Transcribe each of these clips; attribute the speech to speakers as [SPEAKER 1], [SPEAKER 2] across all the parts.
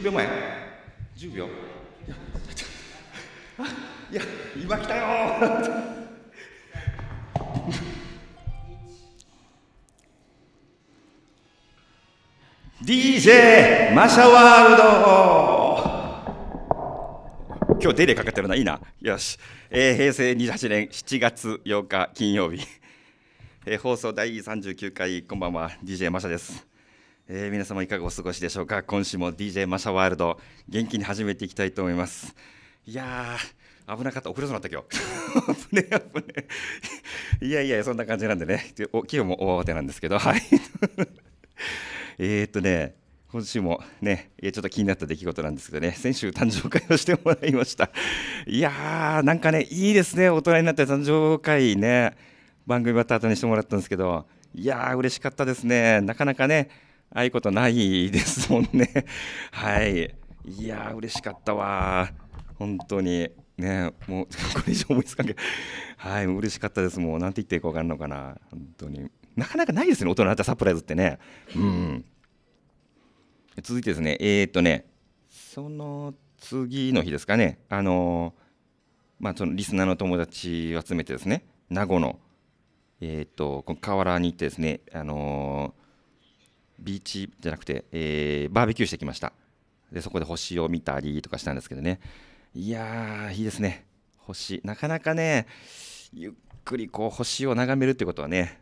[SPEAKER 1] 20秒前10秒いや今来たよ DJ マシャワールド今日デレかけてるないいなよし、えー、平成28年7月8日金曜日、えー、放送第39回こんばんは DJ マシャですえー、皆様いかがお過ごしでしょうか今週も DJ マシャワールド元気に始めていきたいと思いますいや危なかったお風呂うになった今日 危ね危ねいやいやそんな感じなんでね今日も大慌てなんですけどはい えっとね今週もね、ちょっと気になった出来事なんですけどね、先週誕生会をしてもらいました。いやー、なんかね、いいですね、大人になって誕生会ね、番組終わった後にしてもらったんですけど、いやー、嬉しかったですね、なかなかね、ああいうことないですもんね はいいやー嬉しかったわ本当にねもう これ以上思いつかんけどはい嬉しかったですもうなんて言っていいか分かんのかな本当になかなかないですね大人だったサプライズってねうん続いてですねえー、っとねその次の日ですかねあのー、まあそのリスナーの友達を集めてですね名護のえー、っと河原に行ってですねあのービーチじゃなくて、えー、バーベキューしてきましたでそこで星を見たりとかしたんですけどねいやーいいですね星なかなかねゆっくりこう星を眺めるってことはね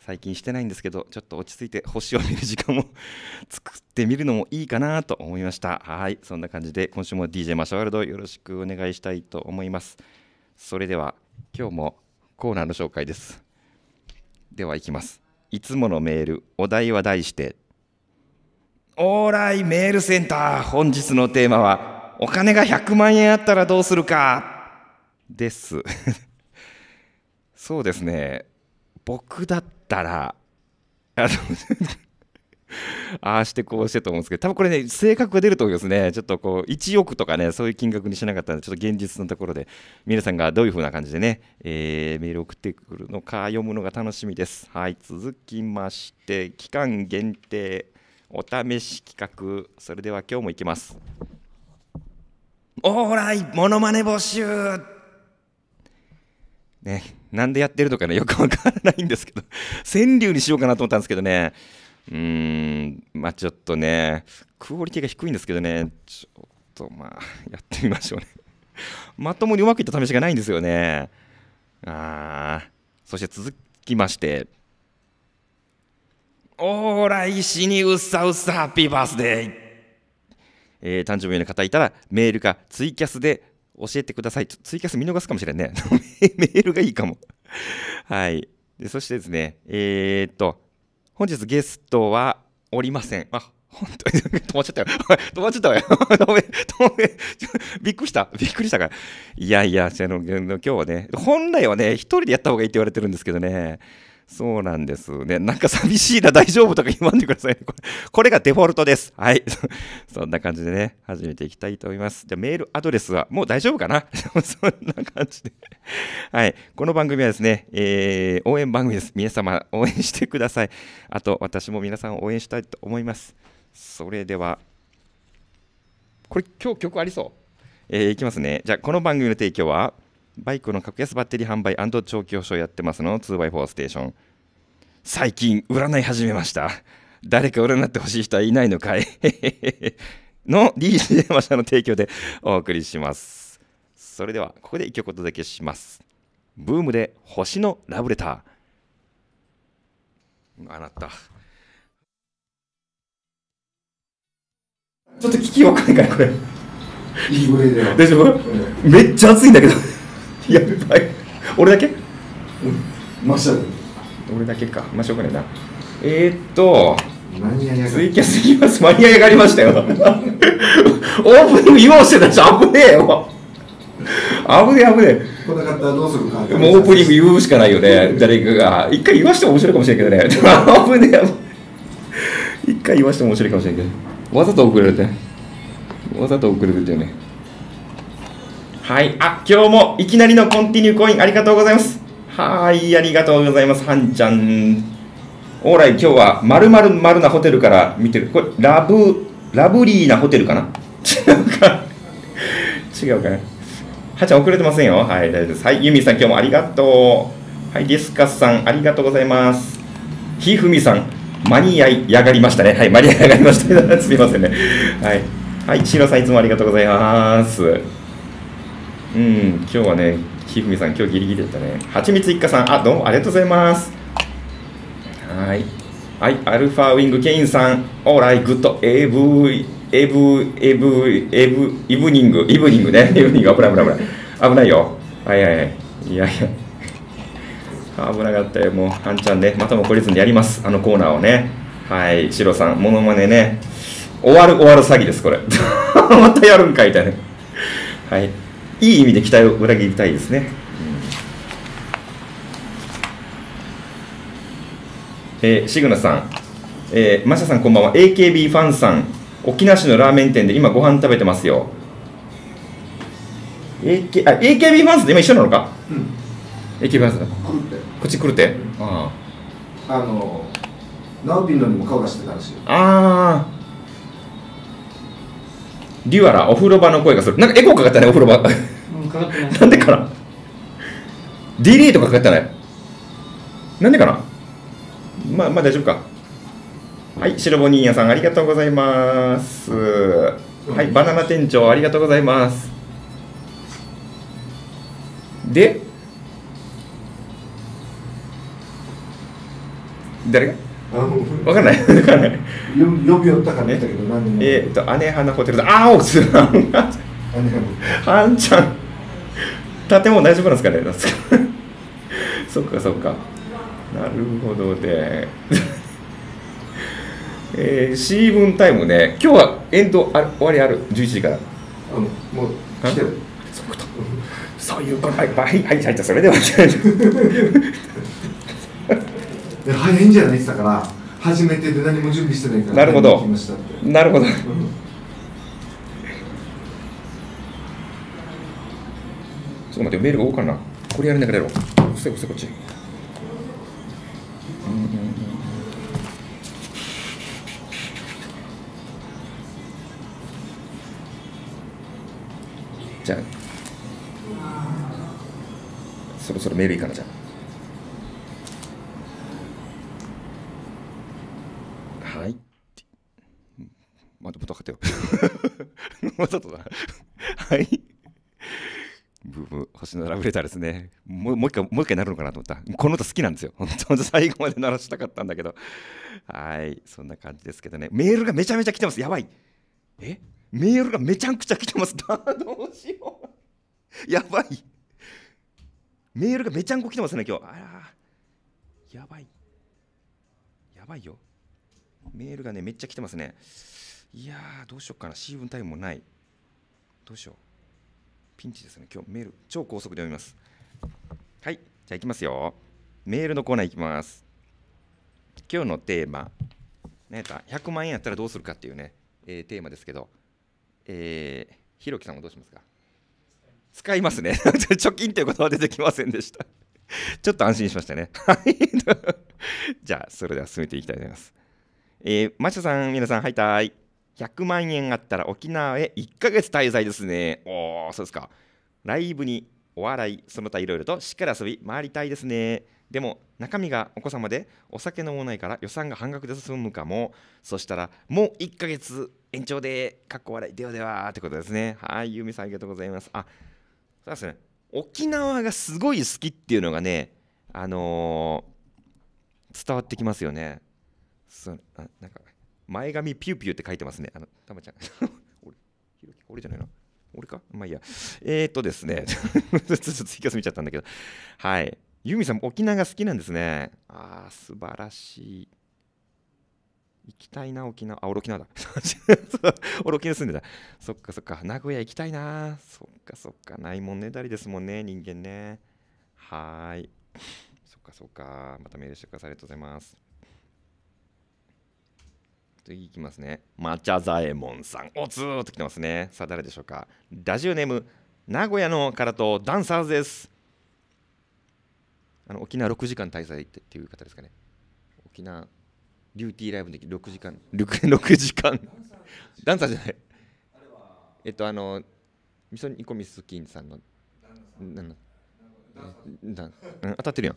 [SPEAKER 1] 最近してないんですけどちょっと落ち着いて星を見る時間も 作ってみるのもいいかなと思いましたはいそんな感じで今週も DJ マシャワールドよろしくお願いしたいと思いますそれでは今日もコーナーの紹介ですではいきますいつものメール、お題は題して、オーライメールセンター、本日のテーマは、お金が100万円あったらどうするかです。そうですね、僕だったら、あの ああしてこうしてと思うんですけど、多分これね、性格が出ると思いますね。ちょっとこう、1億とかね、そういう金額にしなかったので、ちょっと現実のところで、皆さんがどういうふうな感じでね、えー、メール送ってくるのか、読むのが楽しみです。はい、続きまして、期間限定、お試し企画、それでは今日もいきます。オーライモノマネ募集ね、なんでやってるとかね、よくわからないんですけど、川柳にしようかなと思ったんですけどね、うんまあちょっとねクオリティが低いんですけどねちょっとまあやってみましょうね まともにうまくいった試しがないんですよねあそして続きましておーら石にうっさうっさハッピーバースデーえー、誕生日の方いたらメールかツイキャスで教えてください。ツイキャス見逃すかもしれんね。メールがいいかもはい。でそしてですね、えー、っと、本日ゲストはおりません。あ、本当に止まっちゃったよ。止まっちゃったよ。止め、止め、びっくりした。びっくりしたから。いやいや、あの今日はね、本来はね、一人でやった方がいいって言われてるんですけどね。そうなんですね。なんか寂しいな、大丈夫とか言わんでください、ね、これ。これがデフォルトです。はい。そんな感じでね、始めていきたいと思います。じゃメールアドレスは、もう大丈夫かな そんな感じではい。この番組はですね、えー、応援番組です。皆様、応援してください。あと、私も皆さんを応援したいと思います。それでは、これ、今日曲ありそう。えー、いきますね。じゃこの番組の提供は、バイクの格安バッテリー販売調教保証やってますの 2x4 ステーション最近占い始めました誰か占ってほしい人はいないのかい の DJ マシの提供でお送りしますそれではここで1曲お届けしますブームで星のラブレターあなたちょっと聞きよかんかいこれいい声だよ大丈夫、うん、めっちゃ熱いんだけどやばい俺だけうんマシ俺だけかまあしょうがないなえー、っとツイキャスいきます間に合上がりましたよ オープニング言わせてたし危ねえよ危ねえ危ねえ
[SPEAKER 2] 来なかったらどうするかもう
[SPEAKER 1] オープニング言うしかないよね誰かが一回言わしても面白いかもしれないけどね 危ねえ一回言わしても面白いかもしれないけどわざと遅れるってわざと遅れるってよねはい。あ、今日もいきなりのコンティニューコインありがとうございます。はい。ありがとうございます。はんちゃん。オーライ今日はままるるまるなホテルから見てる。これ、ラブ、ラブリーなホテルかな違うか。違うかな。はちゃん遅れてませんよ。はい。大丈夫です。はい。ユミさん今日もありがとう。はい。ディスカスさんありがとうございます。ひふみさん、間に合いやがりましたね。はい。間に合いやがりました。すみませんね。はい。はい。シロさんいつもありがとうございます。うん、今日はね、ひふみさん、今日ギリギリだったね。はちみつ一家さん、あ、どうもありがとうございます。はい。はい、アルファウィングケインさん、オーライ、グッド、エブイ、エブ、エブ、エブ、イブニング、イブニングね、イブニング、危ない危ない危ない。危ないよ。はいはいはい。いやいや。危なかったよ、もう、あんちゃんね、またも懲りずにやります、あのコーナーをね。はい、シロさん、ものまねね。終わる終わる詐欺です、これ。またやるんか、みたいな。はい。いい意味で期待を裏切りたいですね。えー、シグナさん、えー、マシャさんこんばんは AKB ファンさん沖縄市のラーメン店で今ご飯食べてますよ AK あ AKB ファンスで今一緒なのか、うん、AKB ファンスだこっち来るって、うん、ああのナオピンのにも顔
[SPEAKER 2] が
[SPEAKER 3] してたらしい
[SPEAKER 1] ああデュアラお風呂場の声がするなんかエコーかかったねお風呂場かかってないなんでかな d イとかかかってないなんでかなまあまあ大丈夫かはい白ボニーヤさんありがとうございますはいバナナ店長ありがとうございますで誰がわかんないわかんない呼び寄ったからえっ、と姉花ホテルだああおつあんちゃん建物大丈夫なんですかね そっかそっかなるほどで、えー、C ンタイムね今日はエンドあ終わりある11時からあの
[SPEAKER 2] もう来てるそうか
[SPEAKER 1] そういうことはいはいはいはいそれでは
[SPEAKER 2] 早いんじゃないです言から初めてで何も
[SPEAKER 1] 準備してないからなるほどなるほど、っと待って、メールが多かんな。これやりながらやろう。押せ押せ、こっち。じゃあ、そろそろメールいいかな、じゃあ。はい。まだ、あ、ぶたかってよ。わざとだ。はい。ブー星のラブレターですねもう一回もう一回なるのかなと思ったこの歌好きなんですよ本当最後まで鳴らしたかったんだけどはいそんな感じですけどねメールがめちゃめちゃ来てますやばいえメールがめちゃくちゃ来てます どうしようやばいメールがめちゃんこ来てますね今日あらやばいやばいよメールがねめっちゃ来てますねいやどうしようかなシーブンタイムもないどうしようピンチですね、今日メール、超高速で読みます。はい、じゃあいきますよ。メールのコーナー行きます。今日のテーマ、何やった100万円やったらどうするかっていうね、えー、テーマですけど、えー、ひろきさんはどうしますか使いますね。貯金ということは出てきませんでしたちょっと安心しましたね。はい。じゃあ、それでは進めていきたいと思います。えー、マシャさん、皆さん、はいたい。100万円あったら沖縄へ1ヶ月滞在ですね。おー、そうですか。ライブにお笑い、その他いろいろとしっかり遊び回りたいですね。でも中身がお子様でお酒飲まないから予算が半額で進むかも。そしたらもう1ヶ月延長で、かっこ笑い、ではではってことですね。はい、ゆみさんありがとうございます。あ、そうですね。沖縄がすごい好きっていうのがね、あのー、伝わってきますよね。そなんか前髪ピューピューって書いてますね。あの、たまちゃん。俺、ひろき俺じゃないな。俺かまあいいや。えー、っとですね。ちょっとちょすみちゃったんだけど。はい。ユミさん、沖縄が好きなんですね。ああ、素晴らしい。行きたいな、沖縄。あ、俺沖縄だ。俺沖縄住んでた。そっかそっか。名古屋行きたいな。そっかそっか。ないもんねだりですもんね、人間ね。はい。そっかそっか。またメールしてください。ありがとうございます。次いきますね。抹茶左衛門さん。おつーっと来てますね。さあ、誰でしょうか。ラジオネーム、名古屋のからとダンサーズです。あの沖縄6時間滞在ってっいう方ですかね。沖縄、デューティーライブの時6時間、6 6 時間、ダンサーじゃない。えっと、あの、みそ煮込みスキンさんの、だ当たってるやん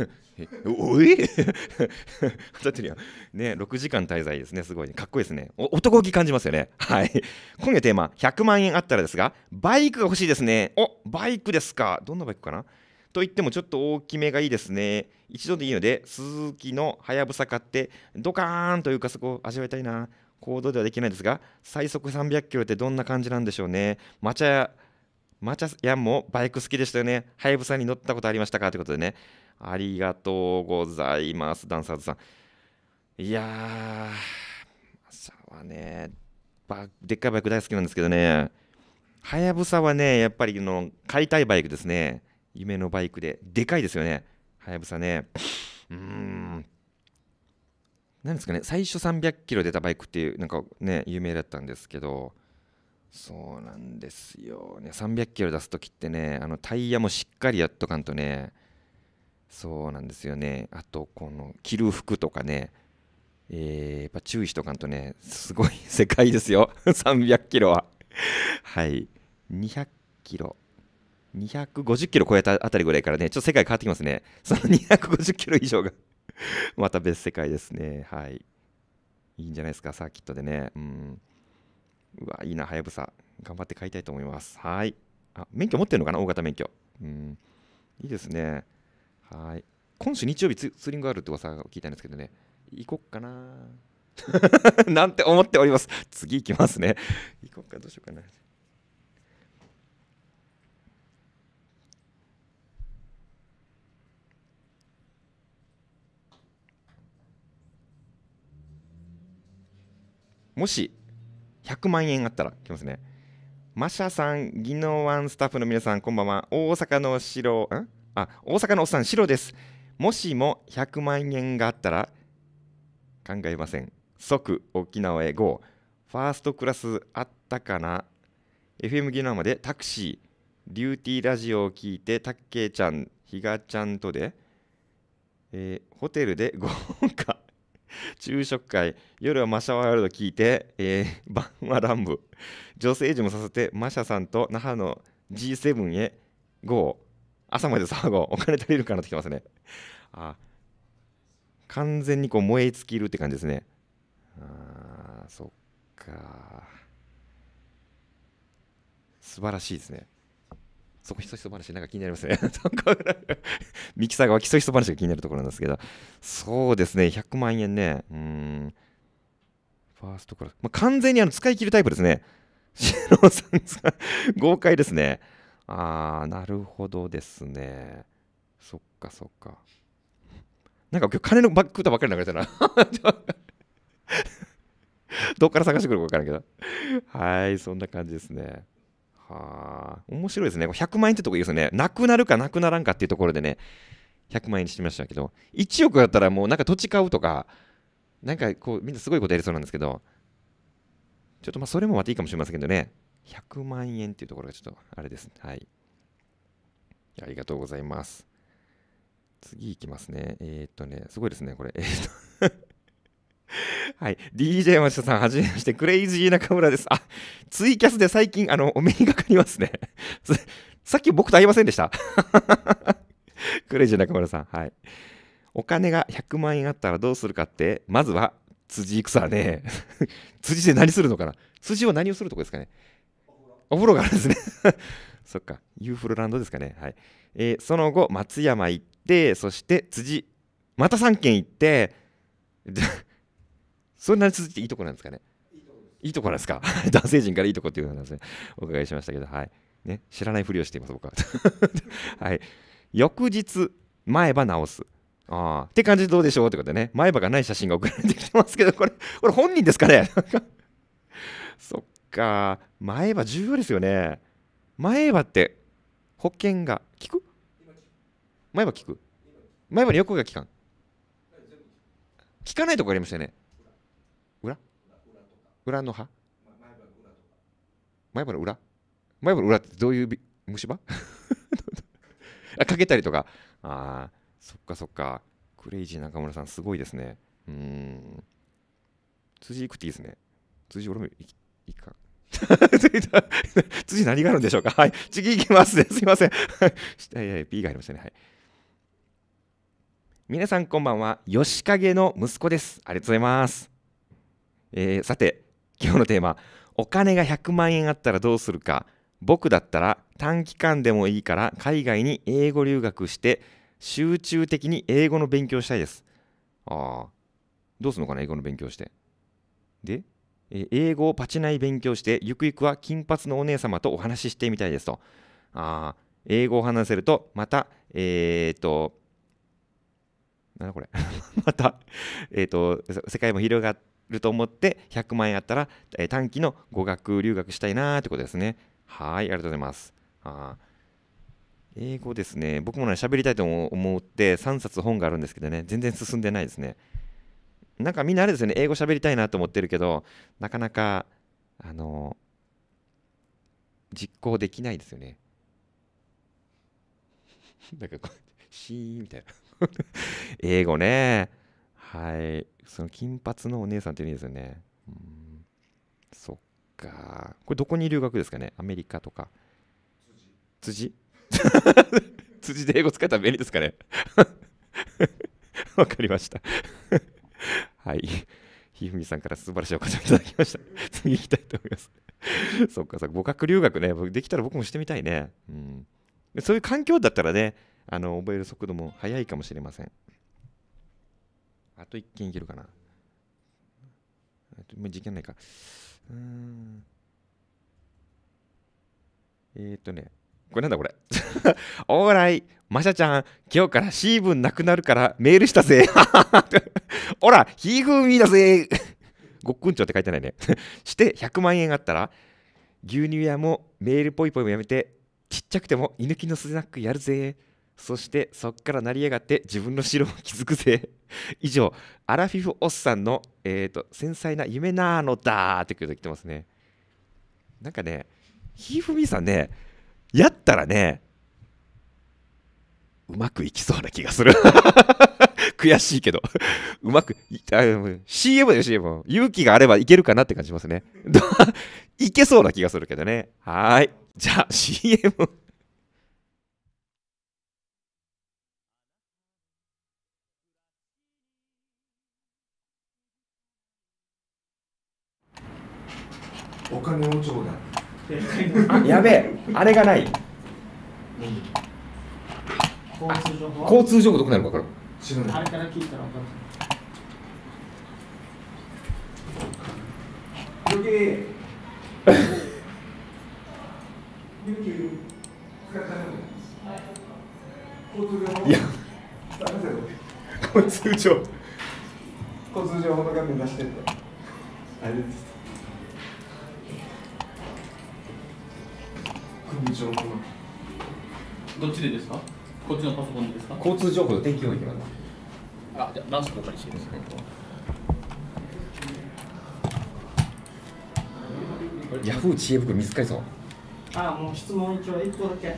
[SPEAKER 1] お 当たってるやんね6時間滞在ですねすごい、ね、かっこいいですね男気感じますよねはい 今夜テーマ100万円あったらですがバイクが欲しいですねおバイクですかどんなバイクかなと言ってもちょっと大きめがいいですね一度でいいので鈴木のはやぶさ買ってドカーンというか、そこを味わいたいな行動ではできないですが最速300キロってどんな感じなんでしょうねち茶マチャスヤンもバイク好きでしたよね。ハやブさに乗ったことありましたかということでね。ありがとうございます、ダンサーズさん。いやー、さはね、でっかいバイク大好きなんですけどね、はやぶさはね、やっぱりの買いたいバイクですね。夢のバイクで。でかいですよね、はやぶさね。うーん。なんですかね、最初300キロ出たバイクっていう、なんかね、有名だったんですけど、そうなんですよね300キロ出す時ってねあのタイヤもしっかりやっとかんとねそうなんですよねあとこの着る服とかねえー、やっぱ注意しとかんとねすごい 世界ですよ300 キロははい200キロ250キロ超えたあたりぐらいからね、ちょっと世界変わってきますね。その250キロ以上が また別世界ですね。はい。いいんじゃないですか、サーキットでね。うん。うわ、いいな、はやぶさ。頑張って買いたいと思います。はい。あ、免許持ってるのかな大型免許。うん。いいですね。はい。今週日曜日ツーリングあるって噂を聞いたんですけどね。行こっかな。なんて思っております。次行きますね。行こっか、どうしようかな。もし100万円あったら来ますねマシャさんギノワンスタッフの皆さんこんばんは大阪の城、んあ大阪のおっさん白ですもしも100万円があったら考えません即沖縄へ GO ファーストクラスあったかな FM 技能までタクシーデューティーラジオを聞いてたっけいちゃんひがちゃんとで、えー、ホテルで豪華昼食会、夜はマシャワールド聞いて、えー、晩は乱舞。女性陣もさせて、マシャさんと那覇の G7 へ GO。朝まで騒ごう。お金足りるかなってきますね。あ完全にこう燃え尽きるって感じですね。ああ、そっか。素晴らしいですね。そこひそひそ話なんか気になりますね ミキサー側ひそひそ話が気になるところなんですけどそうですね100万円ねうんファーストクラス、まあ、完全にあの使い切るタイプですね シロさんさん豪快ですねああなるほどですねそっかそっかなんか今日金のバックとばっかり流れたな どっから探してくるか分からんけどはいそんな感じですねはあ、面白いですね。100万円ってとこいいですね。なくなるかなくならんかっていうところでね、100万円にしてみましたけど、1億だったらもうなんか土地買うとか、なんかこう、みんなすごいことやりそうなんですけど、ちょっとまあそれもまたいいかもしれませんけどね、100万円っていうところがちょっとあれです。はい。ありがとうございます。次いきますね。えー、っとね、すごいですね、これ。えー、っとはい。DJ 松下さん、はじめまして、クレイジー中村です。あ、ツイキャスで最近、あの、お目にかかりますね。さっき僕と会いませんでした。クレイジー中村さん、はい。お金が100万円あったらどうするかって、まずは、辻戦ね。辻で何するのかな辻は何をするとこですかねお風呂があるんですねそっか、ユーフルランドですかね。はいえー、その後、松山行って、そして辻、また3軒行って、それなり続いていいとこなんですかねいいとこなんですか 男性陣からいいとこっていう話ねお伺いしましたけど、はい。ね、知らないふりをしています、僕は。はい。翌日、前歯直す。ああ。って感じでどうでしょうってことでね、前歯がない写真が送られてきてますけど、これ、これ本人ですかね そっか。前歯重要ですよね。前歯って保険が効く前歯効く前歯に横が効かん効かないとこありましたよね。裏の歯前歯の裏前歯の裏ってどういう虫歯 あかけたりとかあそっかそっかクレイジー中村さんすごいですねうん辻行くっていいですね辻俺も行いか 辻何があるんでしょうかはい次行きますねすいませんはいはい P が入りましたねはい皆さんこんばんは吉影の息子ですありがとうございます、えー、さて今日のテーマお金が100万円あったらどうするか僕だったら短期間でもいいから海外に英語留学して集中的に英語の勉強したいですああどうするのかな英語の勉強してで英語をパチナイ勉強してゆくゆくは金髪のお姉様とお話ししてみたいですとああ英語を話せるとまたえー、っとなんだこれ またえー、っと世界も広がってると思って100万円あったら、えー、短期の語学留学したいなーってことですね。はい、ありがとうございます。あ英語ですね、僕もね、喋りたいと思って3冊本があるんですけどね、全然進んでないですね。なんかみんなあれですよね、英語喋りたいなと思ってるけど、なかなか、あの実行できないですよね。なんかこう、シーンみたいな 英語ね。はいその金髪のお姉さんっていうんですよねうんそっかこれどこに留学ですかねアメリカとか辻 辻で英語使ったら便利ですかね わかりましたはいひふみさんから素晴らしいお答えいただきました。次行きたいと思いますそっかさ、語学留学ね、僕できたら僕もしてみたいね。うん、そういう環境だったらね、あの覚える速度も速いかもしれません。あと1件いけるかな。もう時間ないか。
[SPEAKER 2] うん。
[SPEAKER 1] えー、っとね、これなんだこれ。オ ーライ、マシャちゃん、今日からシーブンなくなるからメールしたぜ。ほ ら、ヒーフーーだぜ。ごっくんちょって書いてないね。して100万円あったら、牛乳屋もメールぽいぽいもやめて、ちっちゃくても犬きのスナックやるぜ。そしてそっから成り上がって自分の城を築くぜ 以上アラフィフおっさんの、えーと、繊細な夢なのだって言ってますねなんかねひふみさんねやったらねうまくいきそうな気がする 悔しいけど うまくあ CM だよ CM 勇気があればいけるかなって感じますねいけそうな気がするけどねはいじゃあ CM お金をちょうだい。
[SPEAKER 4] や
[SPEAKER 3] べえ、
[SPEAKER 1] あれがない。交通情報どこなるか分か
[SPEAKER 5] るあれから聞いたら分かる。
[SPEAKER 4] ゆき いや
[SPEAKER 2] 交通情報交通情報の画面出してる
[SPEAKER 5] あれです組どっちでですかこっちのパソコンですか交通情報天気予報すあ、じゃあマウスのお借りしてですね
[SPEAKER 1] ヤフー知恵袋見つかりそう
[SPEAKER 3] あ、もう質問一応一個だけ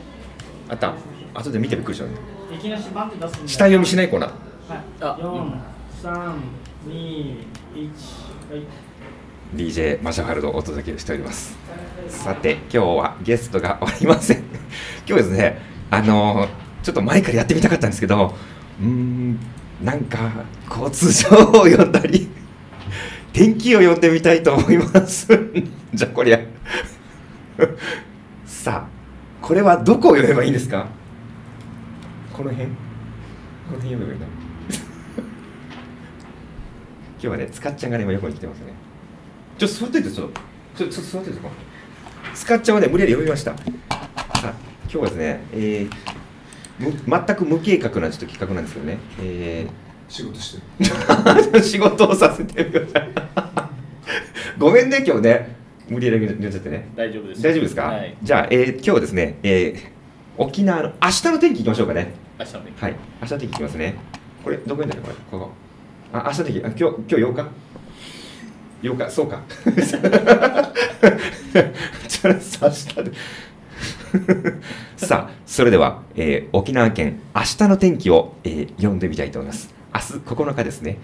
[SPEAKER 1] あった後で見てびっくりしたね
[SPEAKER 3] いきなバンって出すん下読みしないコーナーはい、あ4、3、2、1はい
[SPEAKER 1] DJ マシャファルドをお届けしておりますさて今日はゲストがおりません 今日ですねあのちょっと前からやってみたかったんですけどうんなんか交通情報を読んだり 天気を読んでみたいと思います じゃこりゃさあこれはどこを読めばいいんですかこの辺この辺読めばいいんだ今日はね、つかっちゃんがね、今横に来てますね。ちょっと座ってて、ちょっと座ってて、スカッチャまで無理やり呼びました。はい、今日はですね、えー、全く無計画なちょっと企画なんですけどね、えー、仕事してる 仕事をさせてください ごめんね今日ね無理やり言っちゃってね
[SPEAKER 5] 大丈夫です大丈夫ですか、はい、
[SPEAKER 1] じゃあ、えー、今日はですね、えー、沖縄の明日の天気いきましょうかね明日の天気はい明日の天気いきますねこれどこになるこれここあ明日の天気あ今日今日8日よかそうか さあ それでは、えー、沖縄県明日の天気を、えー、読んでみたいと思います明日9日ですね、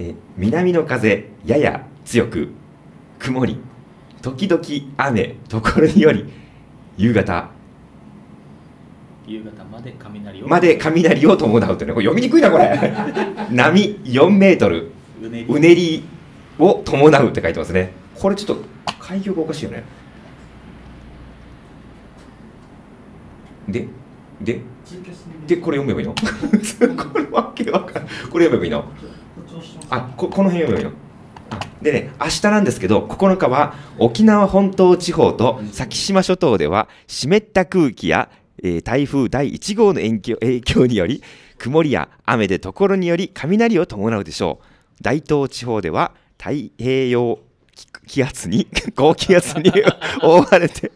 [SPEAKER 1] えー、南の風やや強く曇り時々雨ところにより夕方
[SPEAKER 5] 夕方まで雷をまで雷
[SPEAKER 1] を伴うというねこれ読みにくいなこれ 波4メートルうねりうねりを伴うって書いてますねこれちょっと開業がおかしいよねでででこれ読めばいいの これわけわかんこれ読めばいいのあここの辺読めばいいのでね、明日なんですけど、9日は沖縄本島地方と先島諸島では湿った空気や、えー、台風第1号の影響影響により、曇りや雨でところにより雷を伴うでしょう。大東地方では太平洋気圧に 高気圧に 覆われて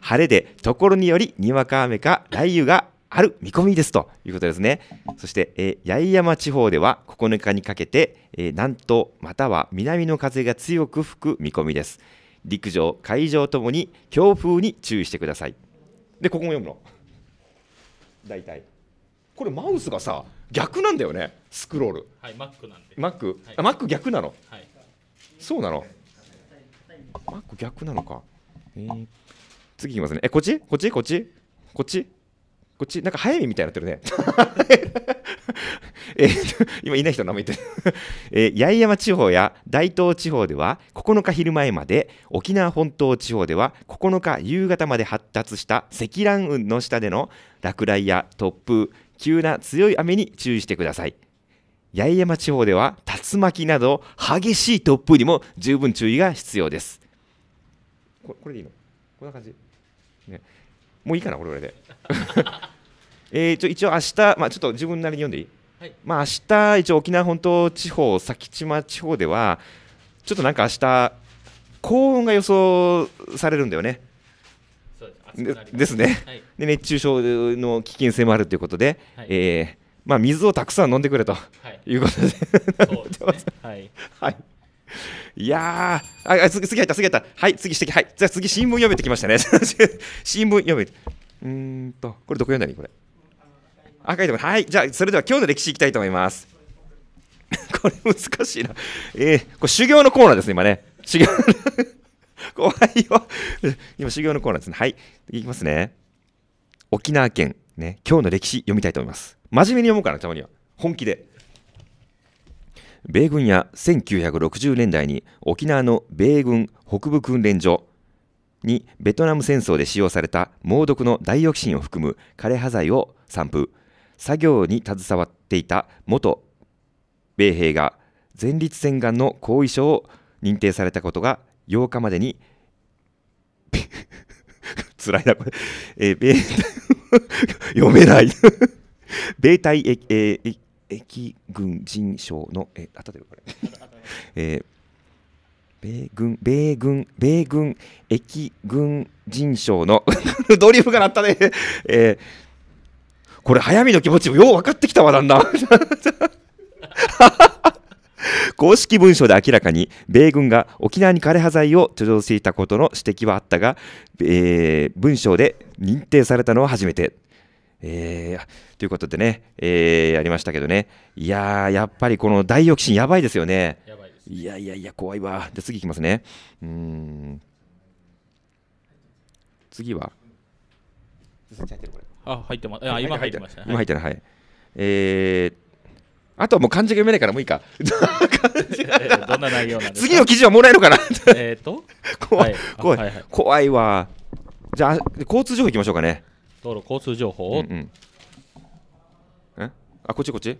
[SPEAKER 1] 晴れでところによりにわか雨か雷雨がある見込みですということですねそして、えー、八重山地方では9日にかけて、えー、南東または南の風が強く吹く見込みです陸上海上ともに強風に注意してくださいでここも読むの大体これマウスがさ逆なんだよねスクロールはい
[SPEAKER 5] マックなんでマック、はマック逆なの、はい
[SPEAKER 1] そうなのマック逆なのか。えー、次いきますね。え、こっちこっちこっちこっちこっちなんか早見みたいになってるね。えー、今いない人名前言ってる、えー、八重山地方や大東地方では9日昼前まで沖縄本島地方では9日夕方まで発達した積乱雲の下での落雷や突風急な強い雨に注意してください八重山地方では竜巻など激しい突風にも十分注意が必要です。これでいいのこんな感じ、ね、もういいかな、これぐらいで。えー、ちょ一応明日、まあちょっと自分なりに読んでいい、はい、まあ明日一応沖縄本島地方、先島地方では、ちょっとなんか明日高温が予想されるんだよね。でですね、はい、で熱中症の危険性もあるということで、はい、えーまあ、水をたくさん飲んでくれと、はい、いうことで、そうですね、はい、はい、いやーあ次次入った次入ったはい次指摘はいじゃあ次新聞読めてきましたね 新聞読めてうんとこれどこ読んだらこれあ書いてますはいじゃあそれでは今日の歴史いきたいと思います これ難しいなえー、これ修行のコーナーですね今ね修行 怖いよ今修行のコーナーですねはいいきますね沖縄県ね今日の歴史読みたいと思います真面目に読むから、たまには。本気で。米軍や1960年代に沖縄の米軍北部訓練所にベトナム戦争で使用された猛毒のダイオキシンを含む枯葉剤を散布作業に携わっていた元米兵が前立腺がんの後遺症を認定されたことが8日までに辛いなこれ、えー、米読めない 米対駅,、えー、駅軍人の、えー、あたでこれ、えー、米軍、米軍、米軍、駅軍人賞の ドリフが鳴ったねえー、これ、早見の気持ちもよう分かってきたわ、だんだん公式文書で明らかに米軍が沖縄に枯葉剤を貯蔵していたことの指摘はあったが、えー、文章で認定されたのは初めてえー、ということでね、えー、やりましたけどね、いややっぱりこの大イオキシやばいですよね。やばいですいやいやいや、怖いわ。で、次いきますね。うん次は
[SPEAKER 5] あ、入ってま、あ、今入ってました、ね。今入ってな
[SPEAKER 1] い、はい。えー、あとはもう漢字が読めないからもういいか。どんな内容なんです次の記事はもらえるかなえっと 怖い、怖い、はいはい、怖いわ。じゃあ、交通情報いきましょうかね。
[SPEAKER 5] 道路交通情報を、うんうん、あこっちこっち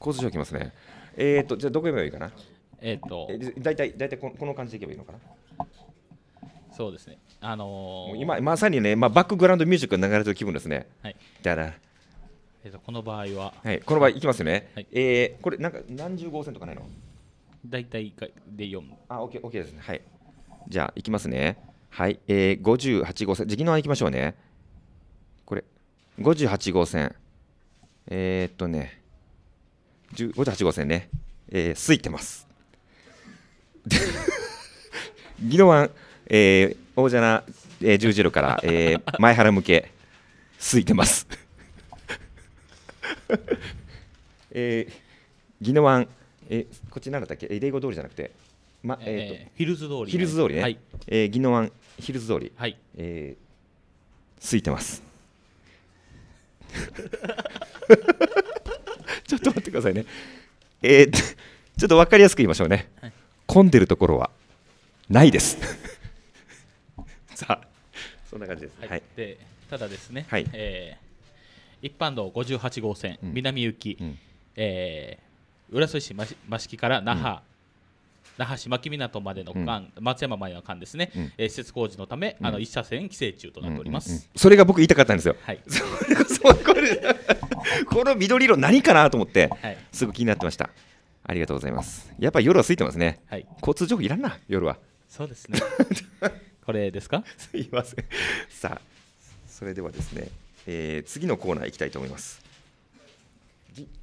[SPEAKER 1] 交通情報きますねえっ、ー、とじゃあどこけばいいかなえっ、ー、と大体大
[SPEAKER 5] 体この感じでいけばいいのかなそうですねあのー、今ま
[SPEAKER 1] さにね、まあ、バックグラウンドミュージックが流れてる気分ですねはいだら
[SPEAKER 5] えーと、この場合は、はい、この場合いきますよね、はい、えー、これなんか何十号線とかないの大体で4
[SPEAKER 1] あ OK, ケーですねはいじゃあいきますねはい、えー、58号線次の案いきましょうね58号線、えー、っとね、58号線ね、えー、空いてます。ギノワン、えー、大蛇な、えー、十字路から、えー、前原向け、空いてます。えー、ノワン、えー、こっちなんだったっけ、英語通りじゃなくて、まえーと、えー、ヒルズ通り、ね、ヒルズ通り、はい、えー、ノワン、ヒルズ通り、はい、えー、空いてます。ちょっと待ってくださいね。えー、ちょっと分かりやすく言いましょうね。はい、混んでるところはないです。
[SPEAKER 5] さあ、そんな感じです。はい。で、ただですね。はい、えー、一般道58号線、南行き、うん、えー、浦添市益城から那覇、うん那覇市牧港までの間、うん、松山前の間ですね、うん、えー、施設工事のため、うん、あの一車線規制中となっております、うんうんうん、そ
[SPEAKER 1] れが僕言いたかったんですよ、はい、
[SPEAKER 3] これ
[SPEAKER 1] この緑色何かなと思って、はい、すぐ気になってましたありがとうございますやっぱり夜は空いてますね、はい、交通情報いらんな夜は
[SPEAKER 5] そうですね
[SPEAKER 1] これですかすいませんさあそれではですね、えー、次のコーナー行きたいと思います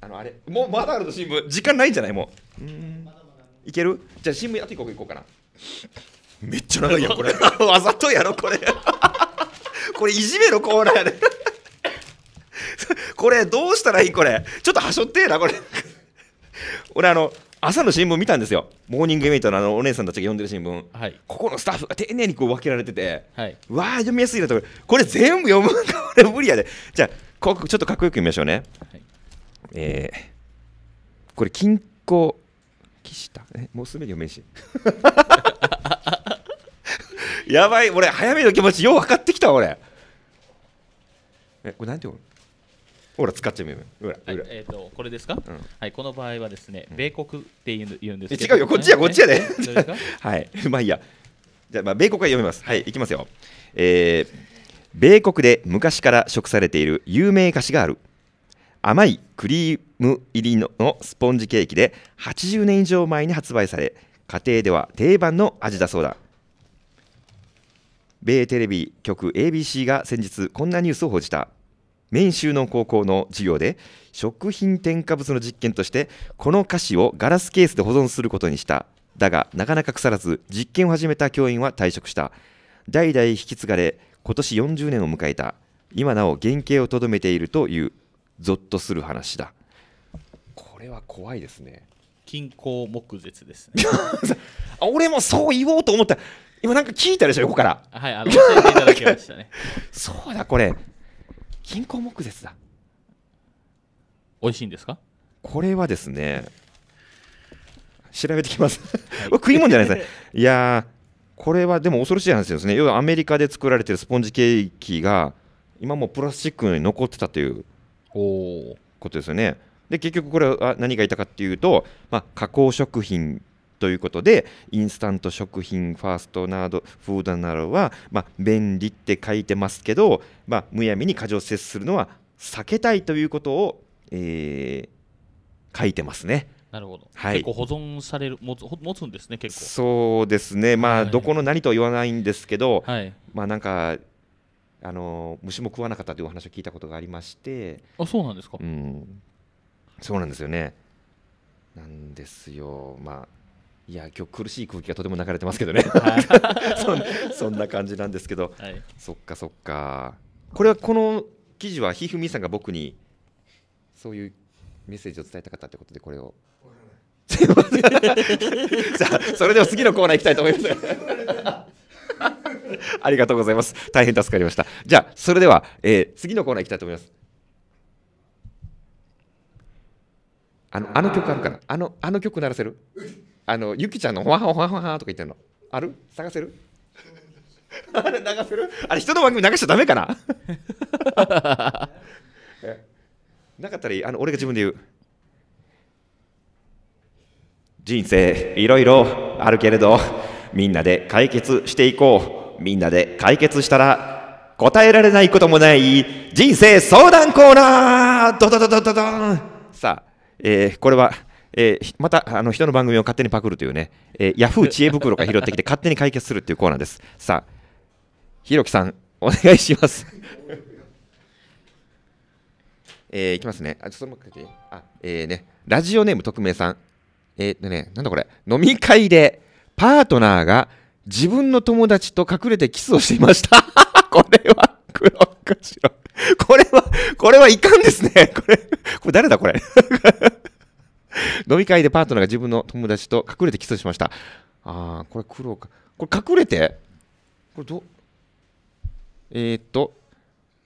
[SPEAKER 1] あのあれもうまだあるの新聞時間ないんじゃないもううんいけるじゃあ新聞やっていこうこうかな。めっちゃ長いやん、これ。わざとやろ、これ。これ、いじめのコーナーやで。これ、どうしたらいい、これ。ちょっとはしょってえな、これ。俺、あの、朝の新聞見たんですよ、モーニングメイトのあのお姉さんたちが読んでる新聞、はい、ここのスタッフが丁寧にこう分けられてて、はい、わあ、読みやすいなとこれ、これ全部読むんか、俺、無理やで、じゃあ、こちょっとかっこよく見ましょうね、はい、えー、これ、均衡下えもうすでにんし やばい俺早めの気持ちよう分かってきた俺えこれなんて読むほら使っちゃうよ。はい、
[SPEAKER 5] えっ、ー、とこれですか、うん、はい、この場合はですね、米国って言うんですけど、違うよ、こっちやこっちやで。
[SPEAKER 1] はい、まあいいや。じゃまあ米国は読みます。はい、いきますよ。えー、米国で昔から食されている有名菓子がある。甘いクリーム入りのスポンジケーキで80年以上前に発売され家庭では定番の味だそうだ米テレビ局 ABC が先日こんなニュースを報じたメイン州の高校の授業で食品添加物の実験としてこの菓子をガラスケースで保存することにしただがなかなか腐らず実験を始めた教員は退職した代々引き継がれ今年40年を迎えた今なお原型をとどめているというぞっとする話だ
[SPEAKER 5] これは怖いですね均衡目絶ですね 俺
[SPEAKER 1] もそう言おうと思った今なんか聞いたでしょ横からはいあの教えていただきましたね そうだこれ均衡目絶だ美味しいんですかこれはですね調べてきます 食い物じゃないですねいやこれはでも恐ろしい話ですね要はアメリカで作られてるスポンジケーキが今もプラスチックに残ってたということですよね。で結局これは何が言いたかっていうと、まあ、加工食品ということでインスタント食品ファーストなどフードなどは、まあ、便利って書いてますけど、まあ、むやみに過剰接するのは避けたいということを、えー、書いてますね。
[SPEAKER 5] なるほど、はい、結構保存される持つ持つんですね結構
[SPEAKER 1] そうですねまあ、はい、どこの何とは言わないんですけど、はい、まあなんかあの虫も食わなかったというお話を聞いたことがありまして
[SPEAKER 5] あそうなんですか、う
[SPEAKER 1] ん、そうなんですよねなんですよまあいや今日苦しい空気がとても流れてますけどね、はい、そんな感じなんですけど、はい、そっかそっかこれはこの記事はひふみさんが僕にそういうメッセージを伝えたかったってことでこれをじゃ あそれでは次のコーナー行きたいと思います ありがとうございます。大変助かりました。じゃあ、それでは、えー、次のコーナー行きたいと思います。あの、あの曲あるかなあの、あの曲鳴らせるあの、ゆきちゃんのほわほわほわほわとか言ってるの。ある探せるあれ流せるあれ人の番組流しちゃダメかな なかったらいいあの俺が自分で言う人生いろいろあるけれどみんなで解決していこう。みんなで解決したら答えられないこともない人生相談コーナードドドドドドンさあ、えー、これは、えー、またあの人の番組を勝手にパクるというね、えー、ヤフー知恵袋が拾ってきて 勝手に解決するっていうコーナーですさあひろきさんお願いしますえー、いきますね。あ、ちょっとあ、えー、ね、ラジオネーム特命さん。えー、とね、なんだこれ。飲み会でパートナーが自分の友達と隠れてキスをしていました。これは黒かしら。これは、これはいかんですね。これ、これ誰だこれ。飲み会でパートナーが自分の友達と隠れてキスしました。ああ、これ黒か。これ隠れてこれど、えー、っと、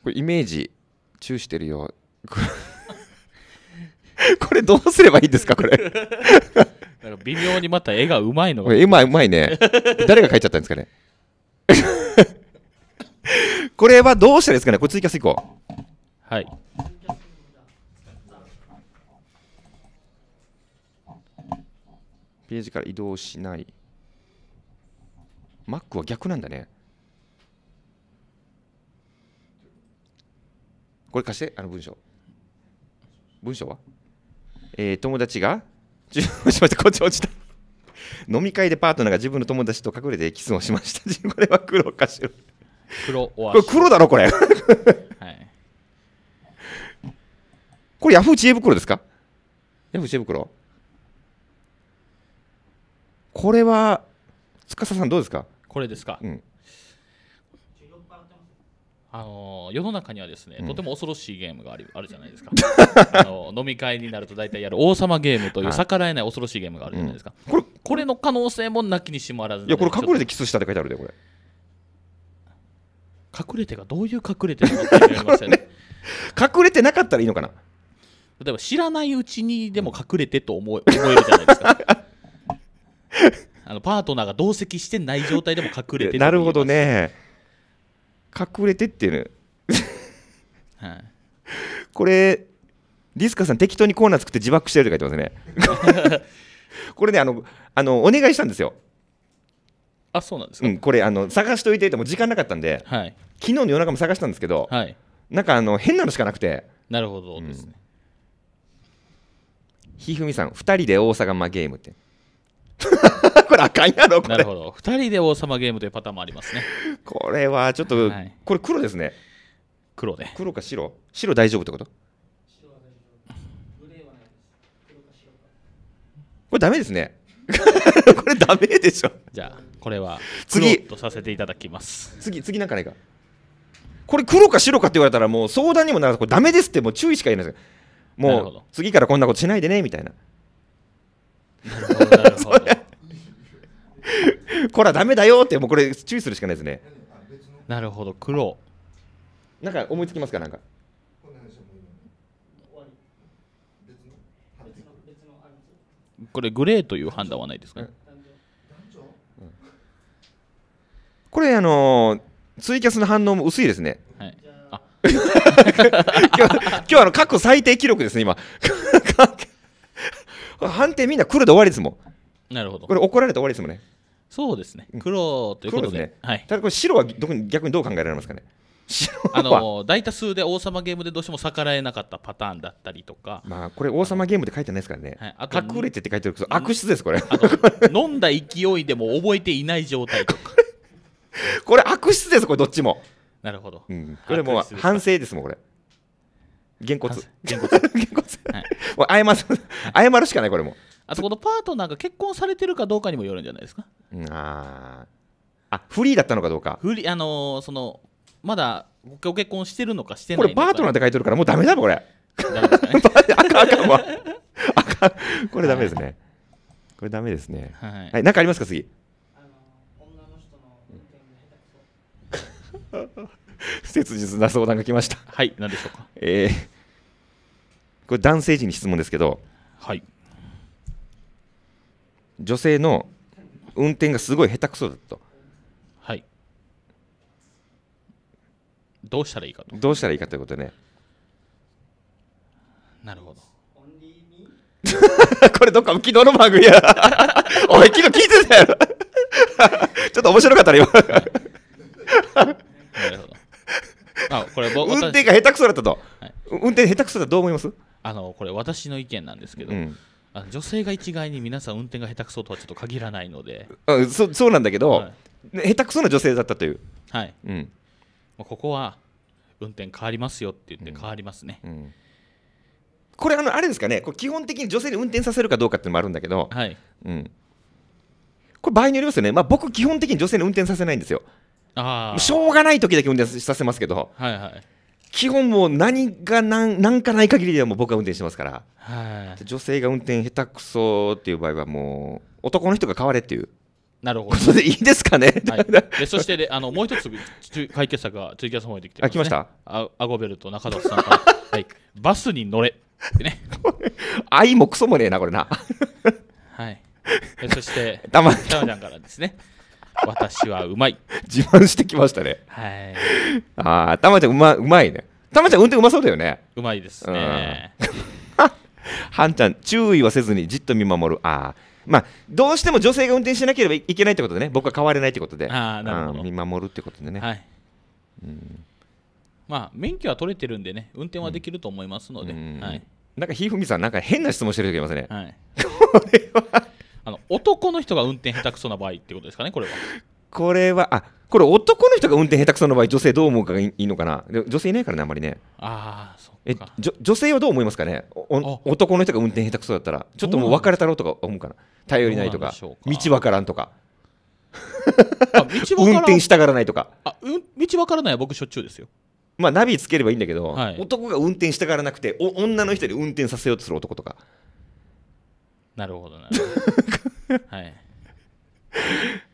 [SPEAKER 1] これイメージ、チューしてるよ。これどうすればいいんですかこれ
[SPEAKER 5] なんか微妙にまた絵がうまいの絵まうまいね誰が描
[SPEAKER 1] いちゃったんですかね これはどうしたらいいですかねこれツイキャスいこうはいページから移動しない Mac は逆なんだねこれ貸してあの文章文章はえー、友達が、ちょっと待って、こっち落ちた。飲み会でパートナーが自分の友達と隠れてキスをしました。これは黒かし
[SPEAKER 4] 黒これ黒だろ、これ。はい、
[SPEAKER 1] これ、ヤフー知恵袋ですかヤフー知恵袋これは、司さんどうですかこれですか、う
[SPEAKER 5] ん、あの世の中にはですね、うん、とても恐ろしいゲームがあるあるじゃないですか あの飲み会になると大体やる王様ゲームという逆らえない恐ろしいゲームがあるじゃないですか、うん、これこれの可能性もなきにしもあらずいやこれ隠れてキスしたって書いてあるでこれ隠れてがどういう
[SPEAKER 1] 隠れてなのかってますよね ね、隠れてなかったらいいのかな
[SPEAKER 5] 例えば知らないうちにでも隠れてと思思えるじゃないですか あのパートナーが同席してない状態でも隠れてなる
[SPEAKER 1] ほどね隠れてっていうはい、これリスカさん適当にコーナー作って自爆してるって書いてますね これねあのあのお願いしたんですよあそうなんですか、うん、これあの探しておいてても時間なかったんで、はい、昨日の夜中も探したんですけど、はい、なんかあの変なのしかなくて
[SPEAKER 5] なるほどですね、
[SPEAKER 1] うん、ひふみさん2人で大阪マゲームって
[SPEAKER 5] これあかんやろこれなるほど2人で王様ゲームというパターンもありますね
[SPEAKER 1] これはちょっと、はいこれ黒ですね黒で黒か白白大丈夫ってことこ
[SPEAKER 5] れダメですね これダメでしょじゃあこれは次とさせていただきます次次なんかないか
[SPEAKER 1] これ黒か白かって言われたらもう相談にもならずこれダメですってもう注意しか言えないですもう次からこんなことしないでねみたいなこらだめだよってもうこれ注意するしかないですねなるほど苦労
[SPEAKER 5] なんか思いつきますかなんかこれグレーという判断はないですか、ね、これあのー、ツイキャスの反応も薄いですね、はい、今日
[SPEAKER 1] 今日あの過去最低記録ですね今判定みんな黒で終わりですもん。なるほど。これ怒られて終わりですもんね。そうですね。黒ということで。ですねはい、ただこれ白は逆にどう考えられますかね。
[SPEAKER 5] あの大多数で王様ゲームでどうしても逆らえなかったパターンだったりとか、まあ、これ、王様ゲームって書いてないですからね、はい、隠れてって書いてるけど、悪質です、これ飲んだ勢いでも覚えていない状態とか、これ、悪質です、これ、どっちも。なるほど、うん、これもう反
[SPEAKER 1] 省ですもん、これ。げんこつげんこつ げんこつ謝る謝るしかないこれもあ
[SPEAKER 5] そこのパートナーが結婚されてるかどうかにもよるんじゃないですか
[SPEAKER 1] ああフリーだったのかどうか
[SPEAKER 5] フリーあのー、そのまだご結婚してるのかしてないのかこれパートナーって書いてるからもうダメだもんこれダメですかね あかんわあかんこれダメですね
[SPEAKER 1] これダメですねはい、はい、なかありますか次あの女の人の
[SPEAKER 4] 運転が下手くそ
[SPEAKER 1] 切実な相談が来ました。
[SPEAKER 5] はい、何でしょうか。
[SPEAKER 1] えー、これ男性陣に質問ですけど、はい。女性の運転がすごい下手くそだと。
[SPEAKER 5] はい。どうしたらいいかと。
[SPEAKER 1] どうしたらいいかということね。
[SPEAKER 5] なるほど。これどっか浮きの番組や。おい、昨日聞いてたやろ。
[SPEAKER 1] ちょっと面白かったね、今。なるほど。
[SPEAKER 5] あこれ運転が下手くそだったと、はい、
[SPEAKER 1] 運転下手くそだどう思います
[SPEAKER 5] あのこれ私の意見なんですけど、うんあの女性が一概に皆さん運転が下手くそとはちょっと限らないので、
[SPEAKER 1] うん、そそうなんだけど、はい、下手くそな女性だったというはい、うん、
[SPEAKER 5] ここは運転変わりますよって言って変わりますね、うん、うん、
[SPEAKER 1] これあのあれですかねこれ基本的に女性に運転させるかどうかっていうのもあるんだけど、はいうん、これ場合によりますよね、まあ、僕基本的に女性に運転させないんですよあしょうがない時だけ運転させますけど、はいはい、基本もう何が何何かない限りでも僕は運転してますから、
[SPEAKER 5] はい、
[SPEAKER 1] 女性が運転下手くそっていう場合はもう男の人が変われっていう。なるほど。
[SPEAKER 5] それでいいですかね。はい、でそしてあのもう一つ解決策がツイキャスの方にできて、ね、あ来ました。あアゴベルト中田さんから、はい、バスに乗れっね。愛もクソもねえなこれな。はい。そして玉ちゃんからですね。
[SPEAKER 1] 私はうまい。自慢してきましたね。はい。ああ、たまちゃんうまうまいね。たまちゃん運転うまそうだよね。うまい
[SPEAKER 5] ですね。
[SPEAKER 1] はん ちゃん、注意はせずにじっと見守る。ああ。まあ、どうしても女性が運転しなければいけないってことでね、僕は変われないってことで、あなるほど見守るってことでね。はいう
[SPEAKER 5] ん、まあ、免許は取れてるんでね、運転はできると思いますので。うん、はい、
[SPEAKER 1] なんか、ひふみさん、なんか変な質問してる人いますね。はい、これ
[SPEAKER 5] はあの男の人が運転下手くそな場合ってことですかね、これは。
[SPEAKER 1] これは、あこれ男の人が運転下手くその場合、女性どう思うかがいいのかな、女性いないからね、あんまりね。
[SPEAKER 5] ああ、そえ
[SPEAKER 1] 女女性はどう思いますかね男の人が運転下手くそだったら、ちょっともう別れたろうとか思うかな、頼りないとか、道分からんとか。運転したがらないとかあう道分からないは僕しょっちゅうですよまあナビつければいいんだけど、はい、男が運転したがらなくて女の人に運転させようとする男とか
[SPEAKER 5] なるほどなはい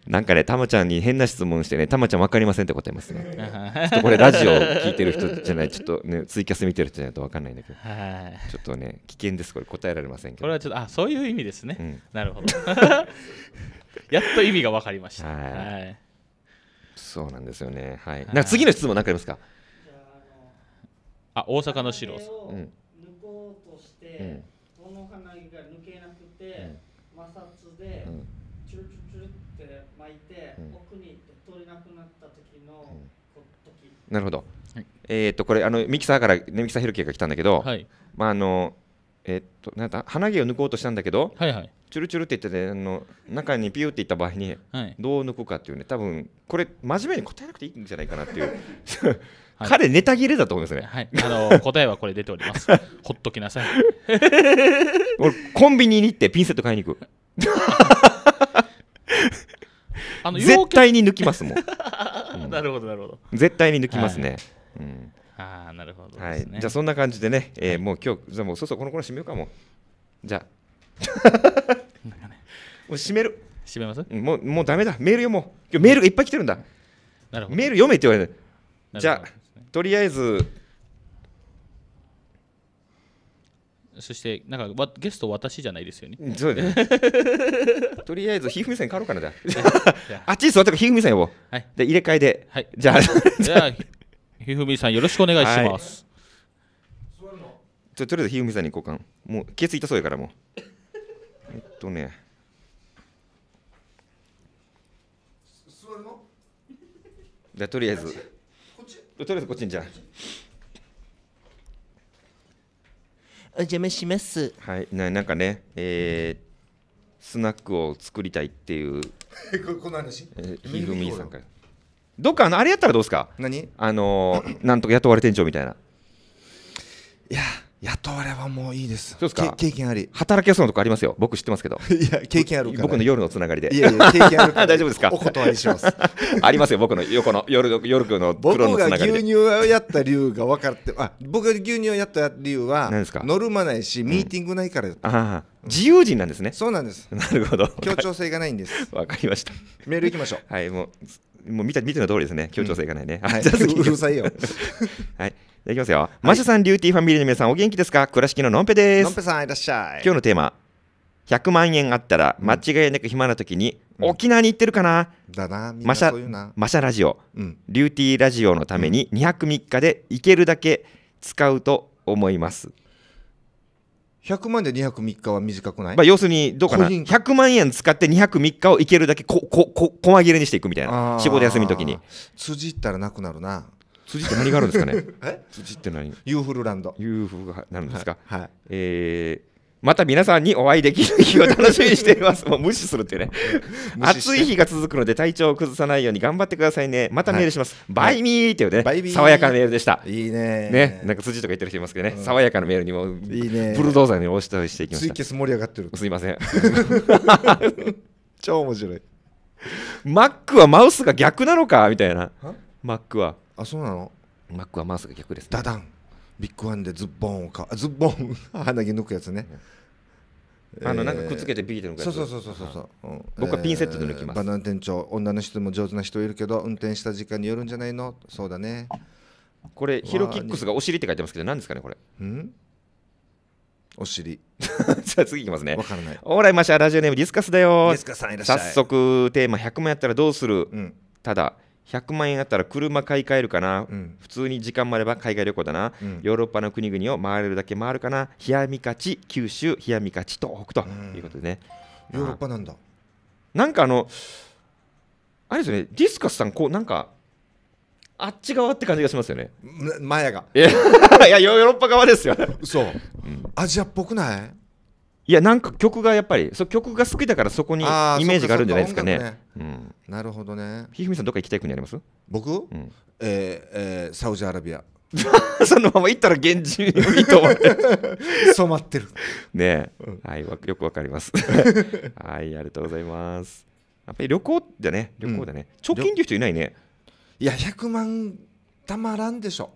[SPEAKER 1] なんかね、たまちゃんに変な質問してね、たまちゃん分かりませんって答えますね。ちょっとこれ、ラジオ聞いてる人じゃない、ちょっとね、ツイキャス見てる人じゃないと分かんないんだけど、はい、ちょっとね、危険です、これ、答えられませんけど。
[SPEAKER 5] これはちょっと、あそういう意味ですね。うん、なるほど。やっと意味が分かりました。はい、そうなんですよね。はい、なんか次
[SPEAKER 1] の質問、何かありますか
[SPEAKER 5] ああ大阪の白。うん、抜
[SPEAKER 3] こうとして、うん、この花、チュルチュルチュルって巻いて、奥に取れなくなった時
[SPEAKER 1] の、時なるほど、はい、えっ、とこれあのミキサーから、ね、ミキサーヘルケが来たんだけど、はい、まああのえっ、となんだ鼻毛を抜こうとしたんだけど、はいはい、チュルチュルって言ってて、あの中にピューっていった場合に、どう抜くかっていうね多分これ真面目に答えなくていいんじゃないかなっていうはい、彼ネタ切れだと思いますね、はい、あの答えはこれ出ておりますほっときなさい 俺コンビニに行ってピンセット買いに行くあの絶対に抜きますもん、うん、なるほどなるほど絶対に抜きますね、はい、
[SPEAKER 5] うんああなるほど、
[SPEAKER 1] ね、はい、じゃあそんな感じでね、えー、はい、もう今日じゃもうそうそうこの頃ー締めようかもじゃあなんか、ね、もう締める締めますもうもうダメだメール読もう今日メールがいっぱい来てるんだなるほどメール読めって言われるじゃあ、とりあえ
[SPEAKER 5] ずそしてなんかゲスト私じゃないですよね。そうだ とりあえず
[SPEAKER 1] ひふみさん変わろうかなじゃあ。あっち座ってひふみさん呼ぼう。はい。で入れ替えで。はい。じゃあじゃあひふみさんよろしくお願いします。はい、ちょとりあえずひふみさんに交換。もう気付いたそうやからもう。えっとね。座るの？じゃとりあえず。とりあえずこっちにじゃあ。お邪魔します。はい、ななんかね、えー、スナックを作りたいっていう。
[SPEAKER 2] この話。えー、ひふみさんから。
[SPEAKER 1] どっかあのあれやったらどうですか。何？あのー、なんとか雇われ店長みたいな。
[SPEAKER 2] いや。雇われはもういいです。そうですか。
[SPEAKER 1] 経験あり。働きやすいとかありますよ。僕知ってますけど。いや経験ある僕の夜のつながりで。いやいや経験ある 大丈夫です
[SPEAKER 2] か。お断りします。
[SPEAKER 1] ありますよ。僕の横の夜の夜のプロのつながりで。僕が牛
[SPEAKER 2] 乳をやった理由が分かって、あ僕が牛乳をやった理由は何ですか。ノルマないしミーティングないからあ
[SPEAKER 1] あ自由人なんですね。そうなんです。なるほど。協調性がないんです。わかりました。メールいきましょう。はいもうもう見た見ての通りですね。協調性がないね。はい、じゃ次。うるさいよ。はい。じゃあいきますよ。マシュさん、リューティーファミリーの皆さん、お元気ですか倉敷ののんぺです。のんぺ
[SPEAKER 2] さん、いらっしゃい。今日
[SPEAKER 1] のテーマ、100万円あったら間違いなく暇な時に、沖縄に行ってるかな、
[SPEAKER 2] だな、みんマシャマシ
[SPEAKER 1] ャラジオ、うん、リューティーラジオのために2泊3日で行けるだけ使うと思います。
[SPEAKER 2] 100万で2 0 3
[SPEAKER 1] 日は短く
[SPEAKER 2] ないまあ要するに、どうかな、100
[SPEAKER 1] 万円使って2 0 3日をいけるだけこ、こ、こ、ま切れにしていくみたいな、仕事休みの時に。
[SPEAKER 2] 辻ったらなくなるな。辻って何があるんですかね
[SPEAKER 1] え辻って何ユーフルランド。ユーフルがなるんですか、はい、はい、えーまた皆さんにお会いできる日を楽しみにしています。もう無視するっていうね。暑い日が続くので体調を崩さないように頑張ってくださいね。またメールします。はい、バイミーっていうね、はい、爽やかなメールでした。いいね。ね、なんか辻とか言ってる人いますけどね、うん、爽やかなメールにも、いいね。ブルドーザーに押しりしていきました。ツイキス盛り上がってる。すいません。超面白い。マックはマウスが逆なのかみたいな。マックは。あ、そうなのマックはマウ
[SPEAKER 2] スが逆です、ね。ダダン。ビッグワンでズボンをかズボン 鼻毛抜くやつね、あのなんかくっつけてビーで抜くやつ、えー、そうそうそうそうそう、うん、僕はピンセットで抜きます、えー、バナナ店長女の人も上手な人いるけど運転した時間によるんじゃないのそうだね
[SPEAKER 1] これヒロキックスがお尻って書いてますけど何ですかねこれうんお尻 じゃあ次いきますねわからないオーライマシャラジオネームディスカスだよディスカスさんいらっしゃい早速テーマ100万やったらどうする、うん、ただ100万円あったら車買い替えるかな、うん、普通に時間もあれば海外旅行だな、うん、ヨーロッパの国々を回れるだけ回るかな冷やみ勝ち九州冷やみ勝ち東北ということでね、ヨーロッパなんだなんかあのあれですよねディスカスさんこうなんかあっち側って感じがしますよねマヤがいやヨーロッパ側ですよそう、うん、アジアっぽくないいやなんか曲がやっぱりそ曲が好きだからそこにイメージがあるんじゃないですかね。ねうん、なるほどね。ひふみさんどっか行きたい国あります？僕？うん、えー、えー、サウジアラビア。そのまま行ったら現地に染まってる。ね、うん、はいよくわかります。はいありがとうございます。やっぱり旅行だね旅行だね、うん、貯金っていう人いないね。
[SPEAKER 2] いや百万たまらんでしょ。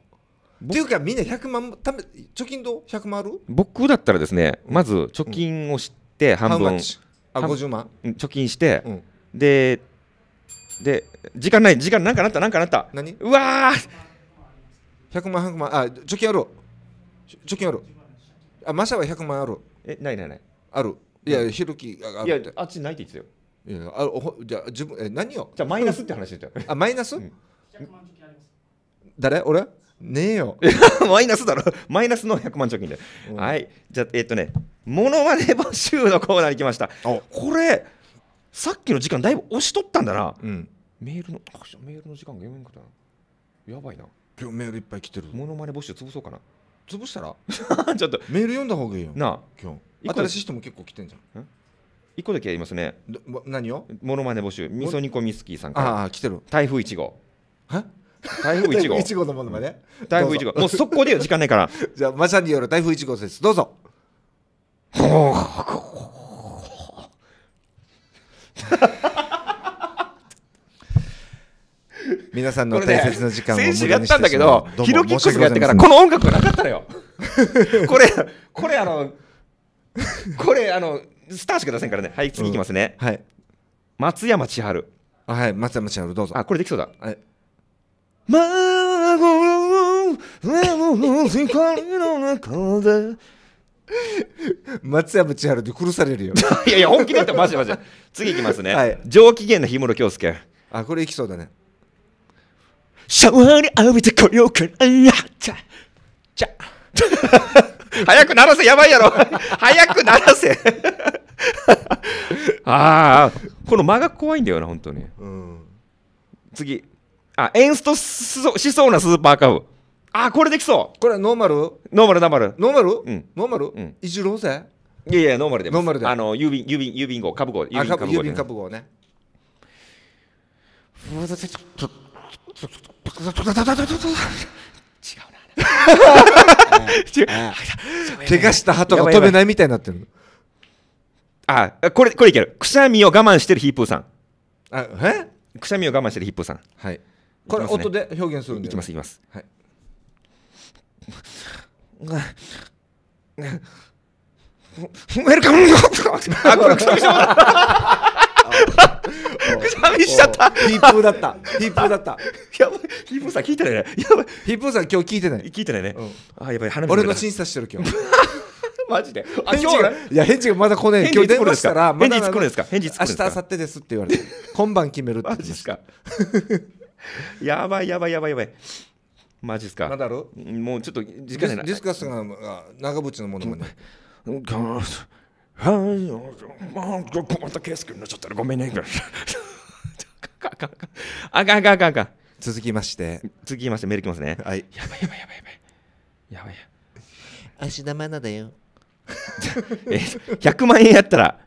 [SPEAKER 2] っていうかみんな100万ため貯金とう100万ある
[SPEAKER 1] 僕だったらですねまず貯金をして半分、あ50万貯金して、うん、でで時間ない時間なんかなったなんかなった何うわー100
[SPEAKER 2] 万100万あ貯金ある貯金あるあマシャは100万あるえないないないあるいやひろきあるいやあっちないって言ってたよいやあほじゃあ自分え何
[SPEAKER 1] よじゃマイナスって話してたよあマイナス、うん、誰俺ねえよ マイナスだろマイナスの100万貯金で、うん、はいじゃあえっ、とねものまね募集のコーナーに来ましたこれさっきの時間だいぶ押しとったんだな、うん、
[SPEAKER 2] メールのメールの時間が読めんかったなやばいな今日メールいっぱい来てるものまね募集潰そうかな潰したら
[SPEAKER 1] ちょっとメール読んだ方がいいよなあ今日新しい人
[SPEAKER 2] も結構来てんじゃん
[SPEAKER 1] 一個だけやりますね何をものまね募集みそ煮込みスキーさんからああ来てる台風1号え台風1号。1 号のものまね。
[SPEAKER 2] 台風1号。もう速攻でよ、時
[SPEAKER 1] 間ないから。じゃあ、まさによる台風1号です。どうぞ。
[SPEAKER 2] 皆さんの大切な時間を無駄にしてしまう。ね、先週やったんだけど、ヒロキックス
[SPEAKER 1] がやってから、この音楽がなかったのよ。これ、これあの、
[SPEAKER 4] これあの、スターしか出せんからね。はい、次いきますね。
[SPEAKER 1] うん、はい。松山千春。はい、松山千春、どうぞ。あ、これできそうだ。はい。
[SPEAKER 4] 孫の眠の光の中で
[SPEAKER 1] 松山千春で殺されるよいやいや本気だってマジマジ次いきますね、はい、上機嫌な氷室京介あこれいきそうだね
[SPEAKER 4] シャワーに浴びてこようかなちゃちゃ早く鳴らせやばいやろ早く鳴らせ
[SPEAKER 1] ああこの間が怖いんだよな本当に、うん、次あ、エンストしそうなスーパーカブ。あ、これできそう。これノーマルノーマル、ノーマル。ノーマルうん。ノーマルうん。一郎勢いやいや、ノーマルで。ノーマルで。あの、郵便、郵便、郵便号、株号。郵便株号、ね。郵便株号ね。
[SPEAKER 2] 違うな。違う。怪我した鳩が飛べないみたいになってる
[SPEAKER 1] あ、これ、これいける。くしゃみを我慢してるヒープーさん。あ、えくしゃみを我慢してるヒップさん。はい。これ、音で表現するんでいきますいきます、はい
[SPEAKER 4] ウェルカムあ、これくしゃみしちゃっ
[SPEAKER 2] た。ヒップだった。ヒップだった。やばい。ヒップさん聞いてないね。やばい。ヒップさん今日聞いてな
[SPEAKER 1] い。聞いてないね。うん、あ、やばい。俺の審査してる今日。マジで。あ、い返事がまだ来ねい今日電話したら、返事作るんですか明日、明後日ですって言われて。今晩決めるって。
[SPEAKER 2] マジですか。
[SPEAKER 1] やばいやばいやばいやばい。マジっすか。まだろもうちょっと時間ないな。ディスカスが
[SPEAKER 2] 長渕のものまね。はい、
[SPEAKER 1] まあ、またケース君になっちゃったらごめんね。あかんあかんあかんあかん。続きまして。続きましてメールきますね。はい。やばいやばいやばいやばい。や
[SPEAKER 4] ばいや。
[SPEAKER 2] 芦田愛菜だよ。
[SPEAKER 4] え、
[SPEAKER 1] 100万円やったら、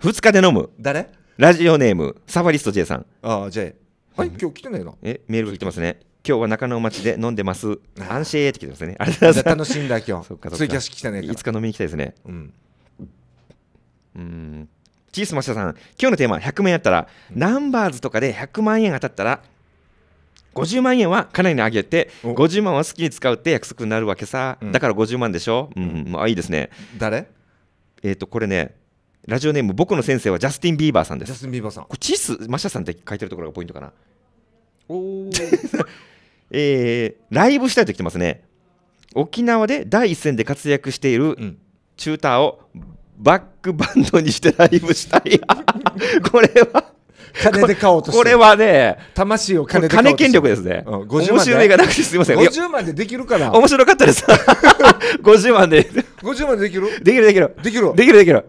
[SPEAKER 1] 2日で飲む。誰ラジオネーム、サファリスト J さん。ああ、J。はい、今日来てないな。え、メールが来てますね。今日は中野町で飲んでます。安心って来てますね。ありがとうございます。楽しんだ今日。そっか来っか。ツイねいつか飲みに行きたいですね。うん。うん。チースマシャさん、今日のテーマ100万円あったら、うん、ナンバーズとかで100万円当たったら、50万円はなりに上げて、50万は好きに使うって約束になるわけさ。だから50万でしょ。うん、まあいいですね。誰えっ、と、これね、ラジオネーム、僕の先生はジャスティン・ビーバーさんです。ジャスティン・ビーバーさん。これチースマシャさんって書いてるところがポイントかな。お えー、ライブしたいと来てますね沖縄で第一線で活躍しているチューターをバックバンドにしてライブしたい これは金で買
[SPEAKER 2] おうとしてこれはね魂を金で金権力です
[SPEAKER 1] ね、うん、50面白いがなくてすみません50
[SPEAKER 2] 万でできるから面
[SPEAKER 1] 白かったです 50万で
[SPEAKER 2] 50万でできる
[SPEAKER 1] できるできるできるできるできる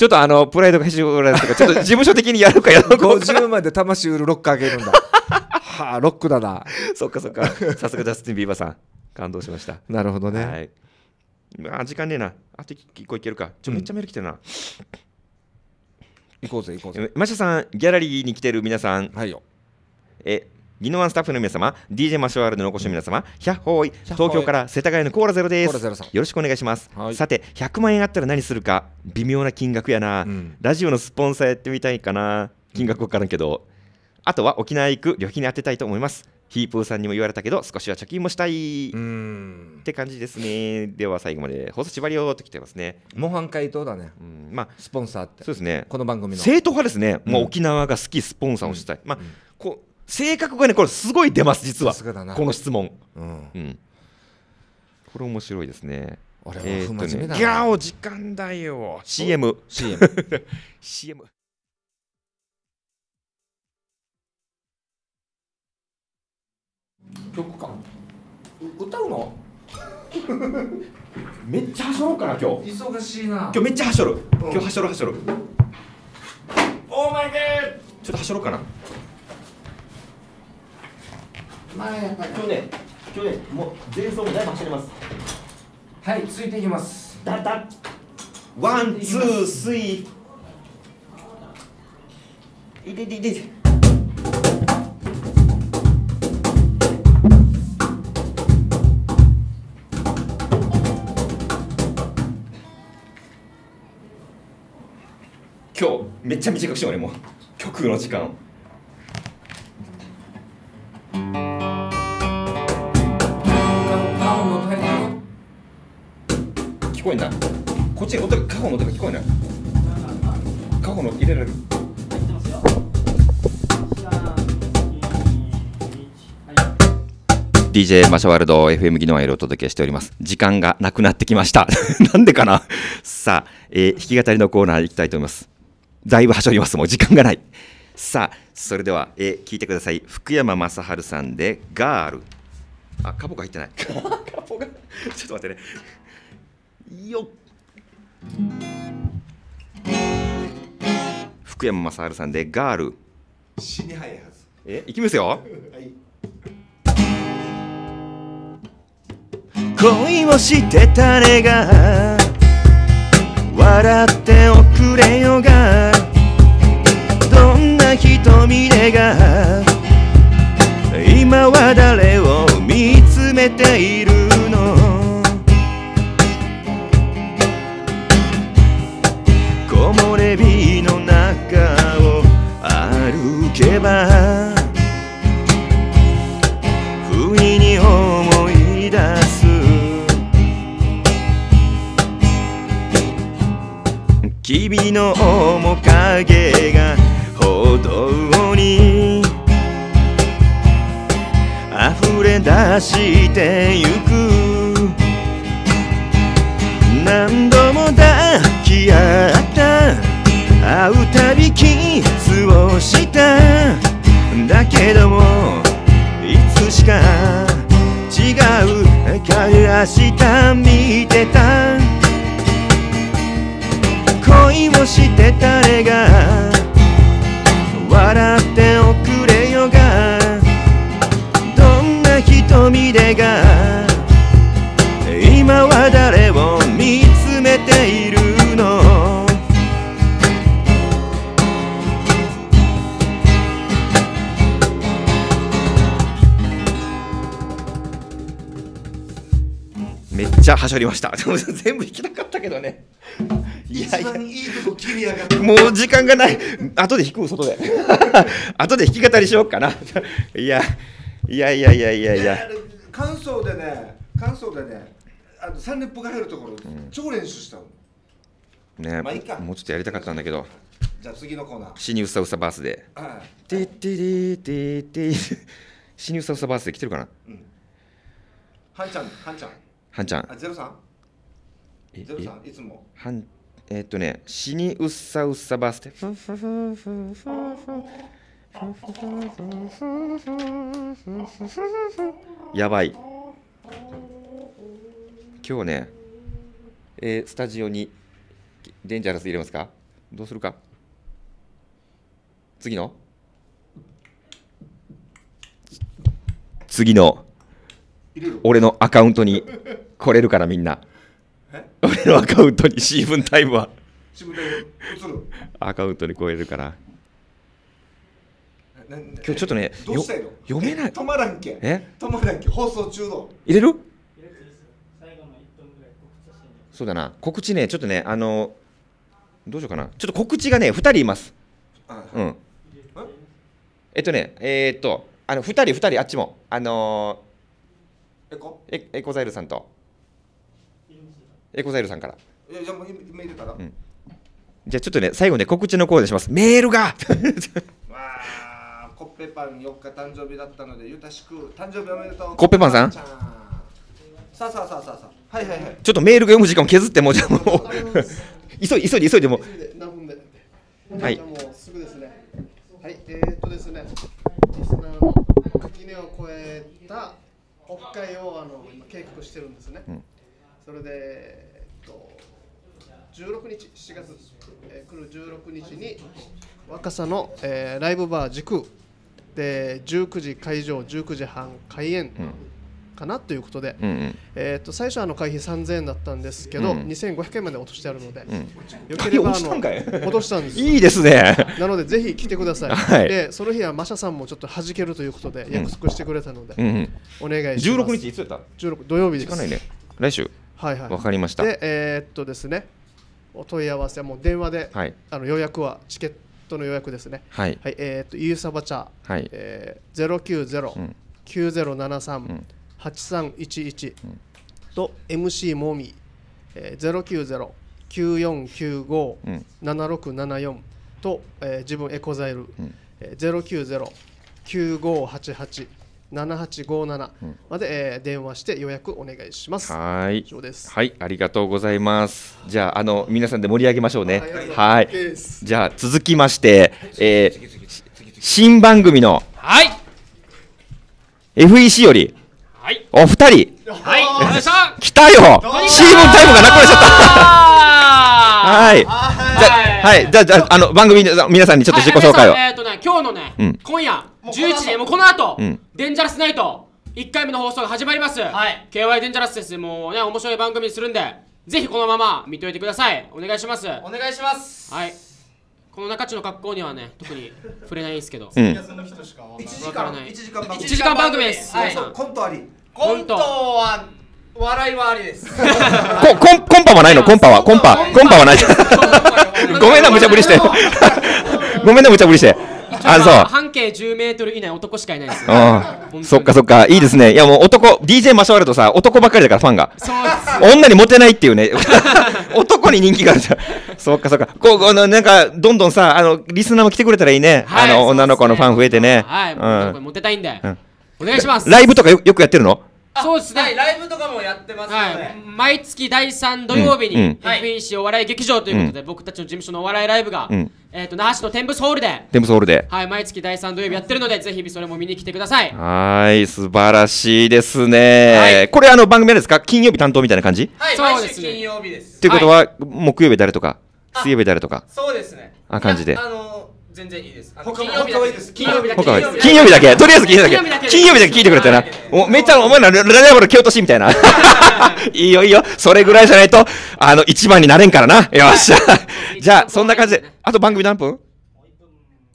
[SPEAKER 1] ちょっとあのプライドがへしに、られてちょっと事務所的にやるかやろうか50まで魂売るロックあげるんだはあロックだなそっかそっかさすがジャスティン・ビーバーさん感動しました
[SPEAKER 2] なるほどね、は
[SPEAKER 1] いあ時間ねえな。あと1個いけるか。ちょ、めっちゃメール来てるな。行こうぜ、行こうぜ。マシャさん、ギャラリーに来てる皆さん。はいよ。え、ギノワンスタッフの皆様、DJ マシュワールドの残しの皆様、ひゃっほーい、東京から世田谷のコーラゼロです。よろしくお願いします。さて、100万円あったら何するか、微妙な金額やな、うん、ラジオのスポンサーやってみたいかな、金額分からんけど、あとは沖縄行く旅費に当てたいと思います。ヒープーさんにも言われたけど、少しは貯金もしたい。って感じですね。では最後まで、放送縛りよってきてますね。模範解答だね。うん、まあ、スポンサーって。そうですね。この番組の。正統派ですね。もう沖縄が好き、スポンサーをしたい。まあ、こう。性格がねこれすごい出ます実はこの質問、うんうん、これ面白いですね俺は不真面目だ、えね、ギャオ時間だよ CM CM CM か歌うの めっちゃはしょろうかな今日
[SPEAKER 2] 忙しいな今日めっちゃ
[SPEAKER 1] はしょる、うん、今日はしょるはしょるオーマイガーちょっとはしょろうかな前去年、去年、もう前走もだいぶ走れます。はい、ついていきます。だだワン、ツー、スイいていていていて。今日めっちゃ短くしよう俺もう曲の時間を。聞こえんなこっち音が過去の音が聞こえない過去の入れられるはい、DJ マシャワルド FM 技能へお届けしております。時間がなくなってきました。なんでかなさあ、えー、弾き語りのコーナー行きたいと思います。だいぶはしょります。もう時間がない。さあ、それでは、えー、聞いてください。福山雅治さんでガール。あ、カポが入ってない。カポが。ちょっと待ってね。よ福山雅治さんでガール死に早いはずえいきますよ、はい、
[SPEAKER 4] 恋をしてたれが笑っておくれよがどんな瞳でが今は誰を見つめている々の面影が歩道に溢れ出してゆく何度も抱き合った会うたびキスをしただけどもいつしか違う明る明日見てた恋をして誰が笑っておくれよがどんな瞳でが今は誰を見つめているの
[SPEAKER 1] めっちゃはしゃりました 全部弾きたかったけどね一番いいとこ切りやがってもう時間がない後で引く外で 後で弾き語りしようかないやいやいやいやいやいや
[SPEAKER 2] 感想でね感想でねあの三連符が入るところ、うん、超練習したの
[SPEAKER 1] ね、まあいいかもうちょっとやりたかったんだけど
[SPEAKER 2] じゃあ次のコーナー「
[SPEAKER 1] 死にうさうさバースで。ー」はい「ててティテ死にうさうさバースで来てるかな、
[SPEAKER 2] うん、はんちゃんはんちゃんはんちゃんあゼロさんゼロさんいつも
[SPEAKER 1] はんえっとね、死にうっさうっさバースで。やばい。今日ね、えー、スタジオにデンジャラス入れますかどうするか次の次の俺のアカウントに来れるからみんな。俺のアカウントにシーブンタイムは
[SPEAKER 2] シーブンタイム映る
[SPEAKER 1] アカウントに超えるから今日ちょっとねどうしたいの読めない止
[SPEAKER 2] まらんけえ止まらんけ放送中の
[SPEAKER 1] 入れるそうだな告知ねちょっとねあのどうしようかなちょっと告知がね2人いますうんえっとねえー、っとあの2人2人あっちもあのー、エコエコザイルさんとエコザイルさんから。
[SPEAKER 2] じゃあもうメールから、う
[SPEAKER 1] ん、じゃあちょっとね、最後ね、告知のコーデします。メールが コッペパン4日誕生日だったので、ゆたしく、誕生日おめでとう。コッペパンさんさあさあさあさあはいはいはい。ちょっとメールが読む時間を削って、もうじゃもう 急いで急いで急いでもう。何分で。はい。もうすぐですね。はい、えー、っとですね、リスナーの垣根を越えた
[SPEAKER 3] 北海をあの今計画してるんですね。うんそれで、えっと、16日7月、えー、来る16日に若さの、えー、ライブバー時空で19時会場19時半開演かなということで、うん、えー、と最初はあの会費3000円だったんですけど、うん、2500円まで落としてあるので、うん、よければあの落としたんですいいですねなのでぜひ来てください、はい、でその日はマシャさんもちょっと弾けるということで約束してくれたので、うん、お願いします16日いつだった16土曜日です、ね、
[SPEAKER 1] 来週はいはい、わかりました
[SPEAKER 3] でえー、っとですねお問い合わせはもう電話で、はい、あの予約はチケットの予約ですねはい、はい、えー、っとゆうさば茶、はいええゼロ九ゼロ0 7 3 8 3 1三うん、と MC もみ、えー、0 9 0 9 4九5 7 6七六七四と、えー、自分エコザイル、うんえー、090-9588七八五七まで、えー、電話して予約お願いします。はい。以上です。
[SPEAKER 1] はい、ありがとうございます。じゃああの皆さんで盛り上げましょうね。はい。じゃあ続きまして、えー、新番組のはい FEC よりはいお二人はい来たよシー c ンタイムがなくな
[SPEAKER 4] っちゃった
[SPEAKER 1] はい。はい。じゃはじゃああの番組の皆さんにちょっと自己紹介を。は
[SPEAKER 5] い、えっ、ー、とね今日のね、うん、今夜11時もうこの後、うん、デンジャラスナイト1回目の放送が始まります、はい、KY デンジャラスですもうね面白い番組にするんでぜひこのまま見といてくださいお願いします
[SPEAKER 3] お願いしますはいこの中中の格好にはね特に触れないんですけど、うん、1時間1時間番組時間番組です、はい、コントあ
[SPEAKER 2] りコントは笑いはありですココ
[SPEAKER 1] ンコンパはないのコンパはコンパコンパはない ごめんな無茶ぶりしてごめんな無茶ぶりしてあそう半
[SPEAKER 3] 径10メートル以内男しかいないですよ
[SPEAKER 1] そっかそっかいいですねいやもう男 DJ マシュワルとさ男ばっかりだからファンが女にモテないっていうね 男に人気があるじゃんそっかそっかこうのなんかどんどんさあのリスナーも来てくれたらいいね、はい、あの、女の子のファン増えてねはい、うん、モテたいんで、うん、
[SPEAKER 5] お願いしますライブ
[SPEAKER 1] とかよよくやってるの
[SPEAKER 5] そうですね、はい、ライブとかもやってますので、はい、毎月第3土曜日に、うん、FNC お笑い劇場ということで、うん、僕たちの事務所のお笑いライブが、うん、えーと、那覇市の天スホールで天スホールで、はい、毎月第3土曜日やってるのでぜひそれも見に来てください
[SPEAKER 1] はい素晴らしいですね、はい、これあの番組ですか金曜日担当みたいな感じ
[SPEAKER 5] はいそうです、ね、金曜日ですということは、
[SPEAKER 1] 木曜日誰とか水曜日誰とかそうですねあ感じであ
[SPEAKER 2] のー全然いいです。他も他はいです。金曜日だけ。金曜日だけ。とりあえず金曜日だけ。金曜日だけ聞いてくれたな。
[SPEAKER 1] めっちゃお前らララボル蹴落としみたいな。いいよいいよ。それぐらいじゃないとあの一番になれんからな。よっしゃ。じゃあそんな感じで。あと番組何分？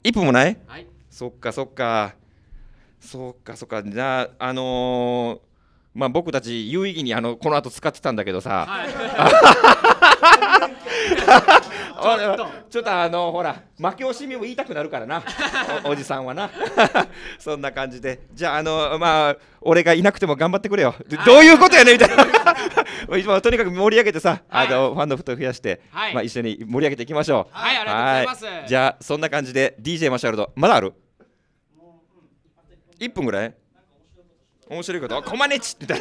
[SPEAKER 1] 一分もない？はい。そっかそっか。そっかそっか。じゃああのまあ、僕たち有意義にあのこの後使ってたんだけどさ、はい、ちょっとあのほら負け惜しみも言いたくなるからな おじさんはな そんな感じでじゃああのまあ俺がいなくても頑張ってくれよどういうことやねみたいな とにかく盛り上げてさ、はい、あのファンの人を増やして、はい、まあ、一緒に盛り上げていきましょうはいありがとうございますじゃあそんな感じで DJ マシャルドまだある1分ぐらい面白いこと、コマネチみたい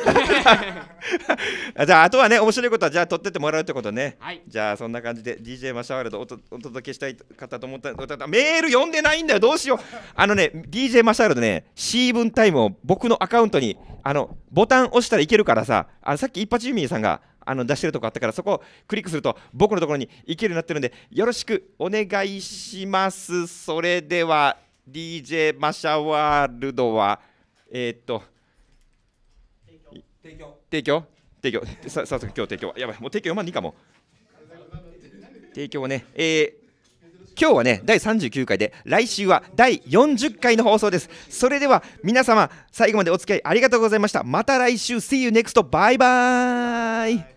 [SPEAKER 1] な。じゃあ、あとはね、面白いことは、じゃあ、撮ってってもらうってことね。はい、じゃあ、そんな感じで、DJ マシャワールとお届けしたい方と思ったメール読んでないんだよ、どうしよう。あのね、DJ マシャワールドね、C 分タイムを僕のアカウントに、あの、ボタン押したらいけるからさ、あさっき一発ユミさんが、あの出してるとこあったからそこをクリックすると僕のところに行けるようになってるんでよろしくお願いしますそれでは DJ マシャワールドはえー、っと提供提供提供さ早速今日提供やばいもう提供4万にかも提供はねえー今日はね第39回で来週は第40回の放送ですそれでは皆様最後までお付き合いありがとうございましたまた来週 See you next バイバイ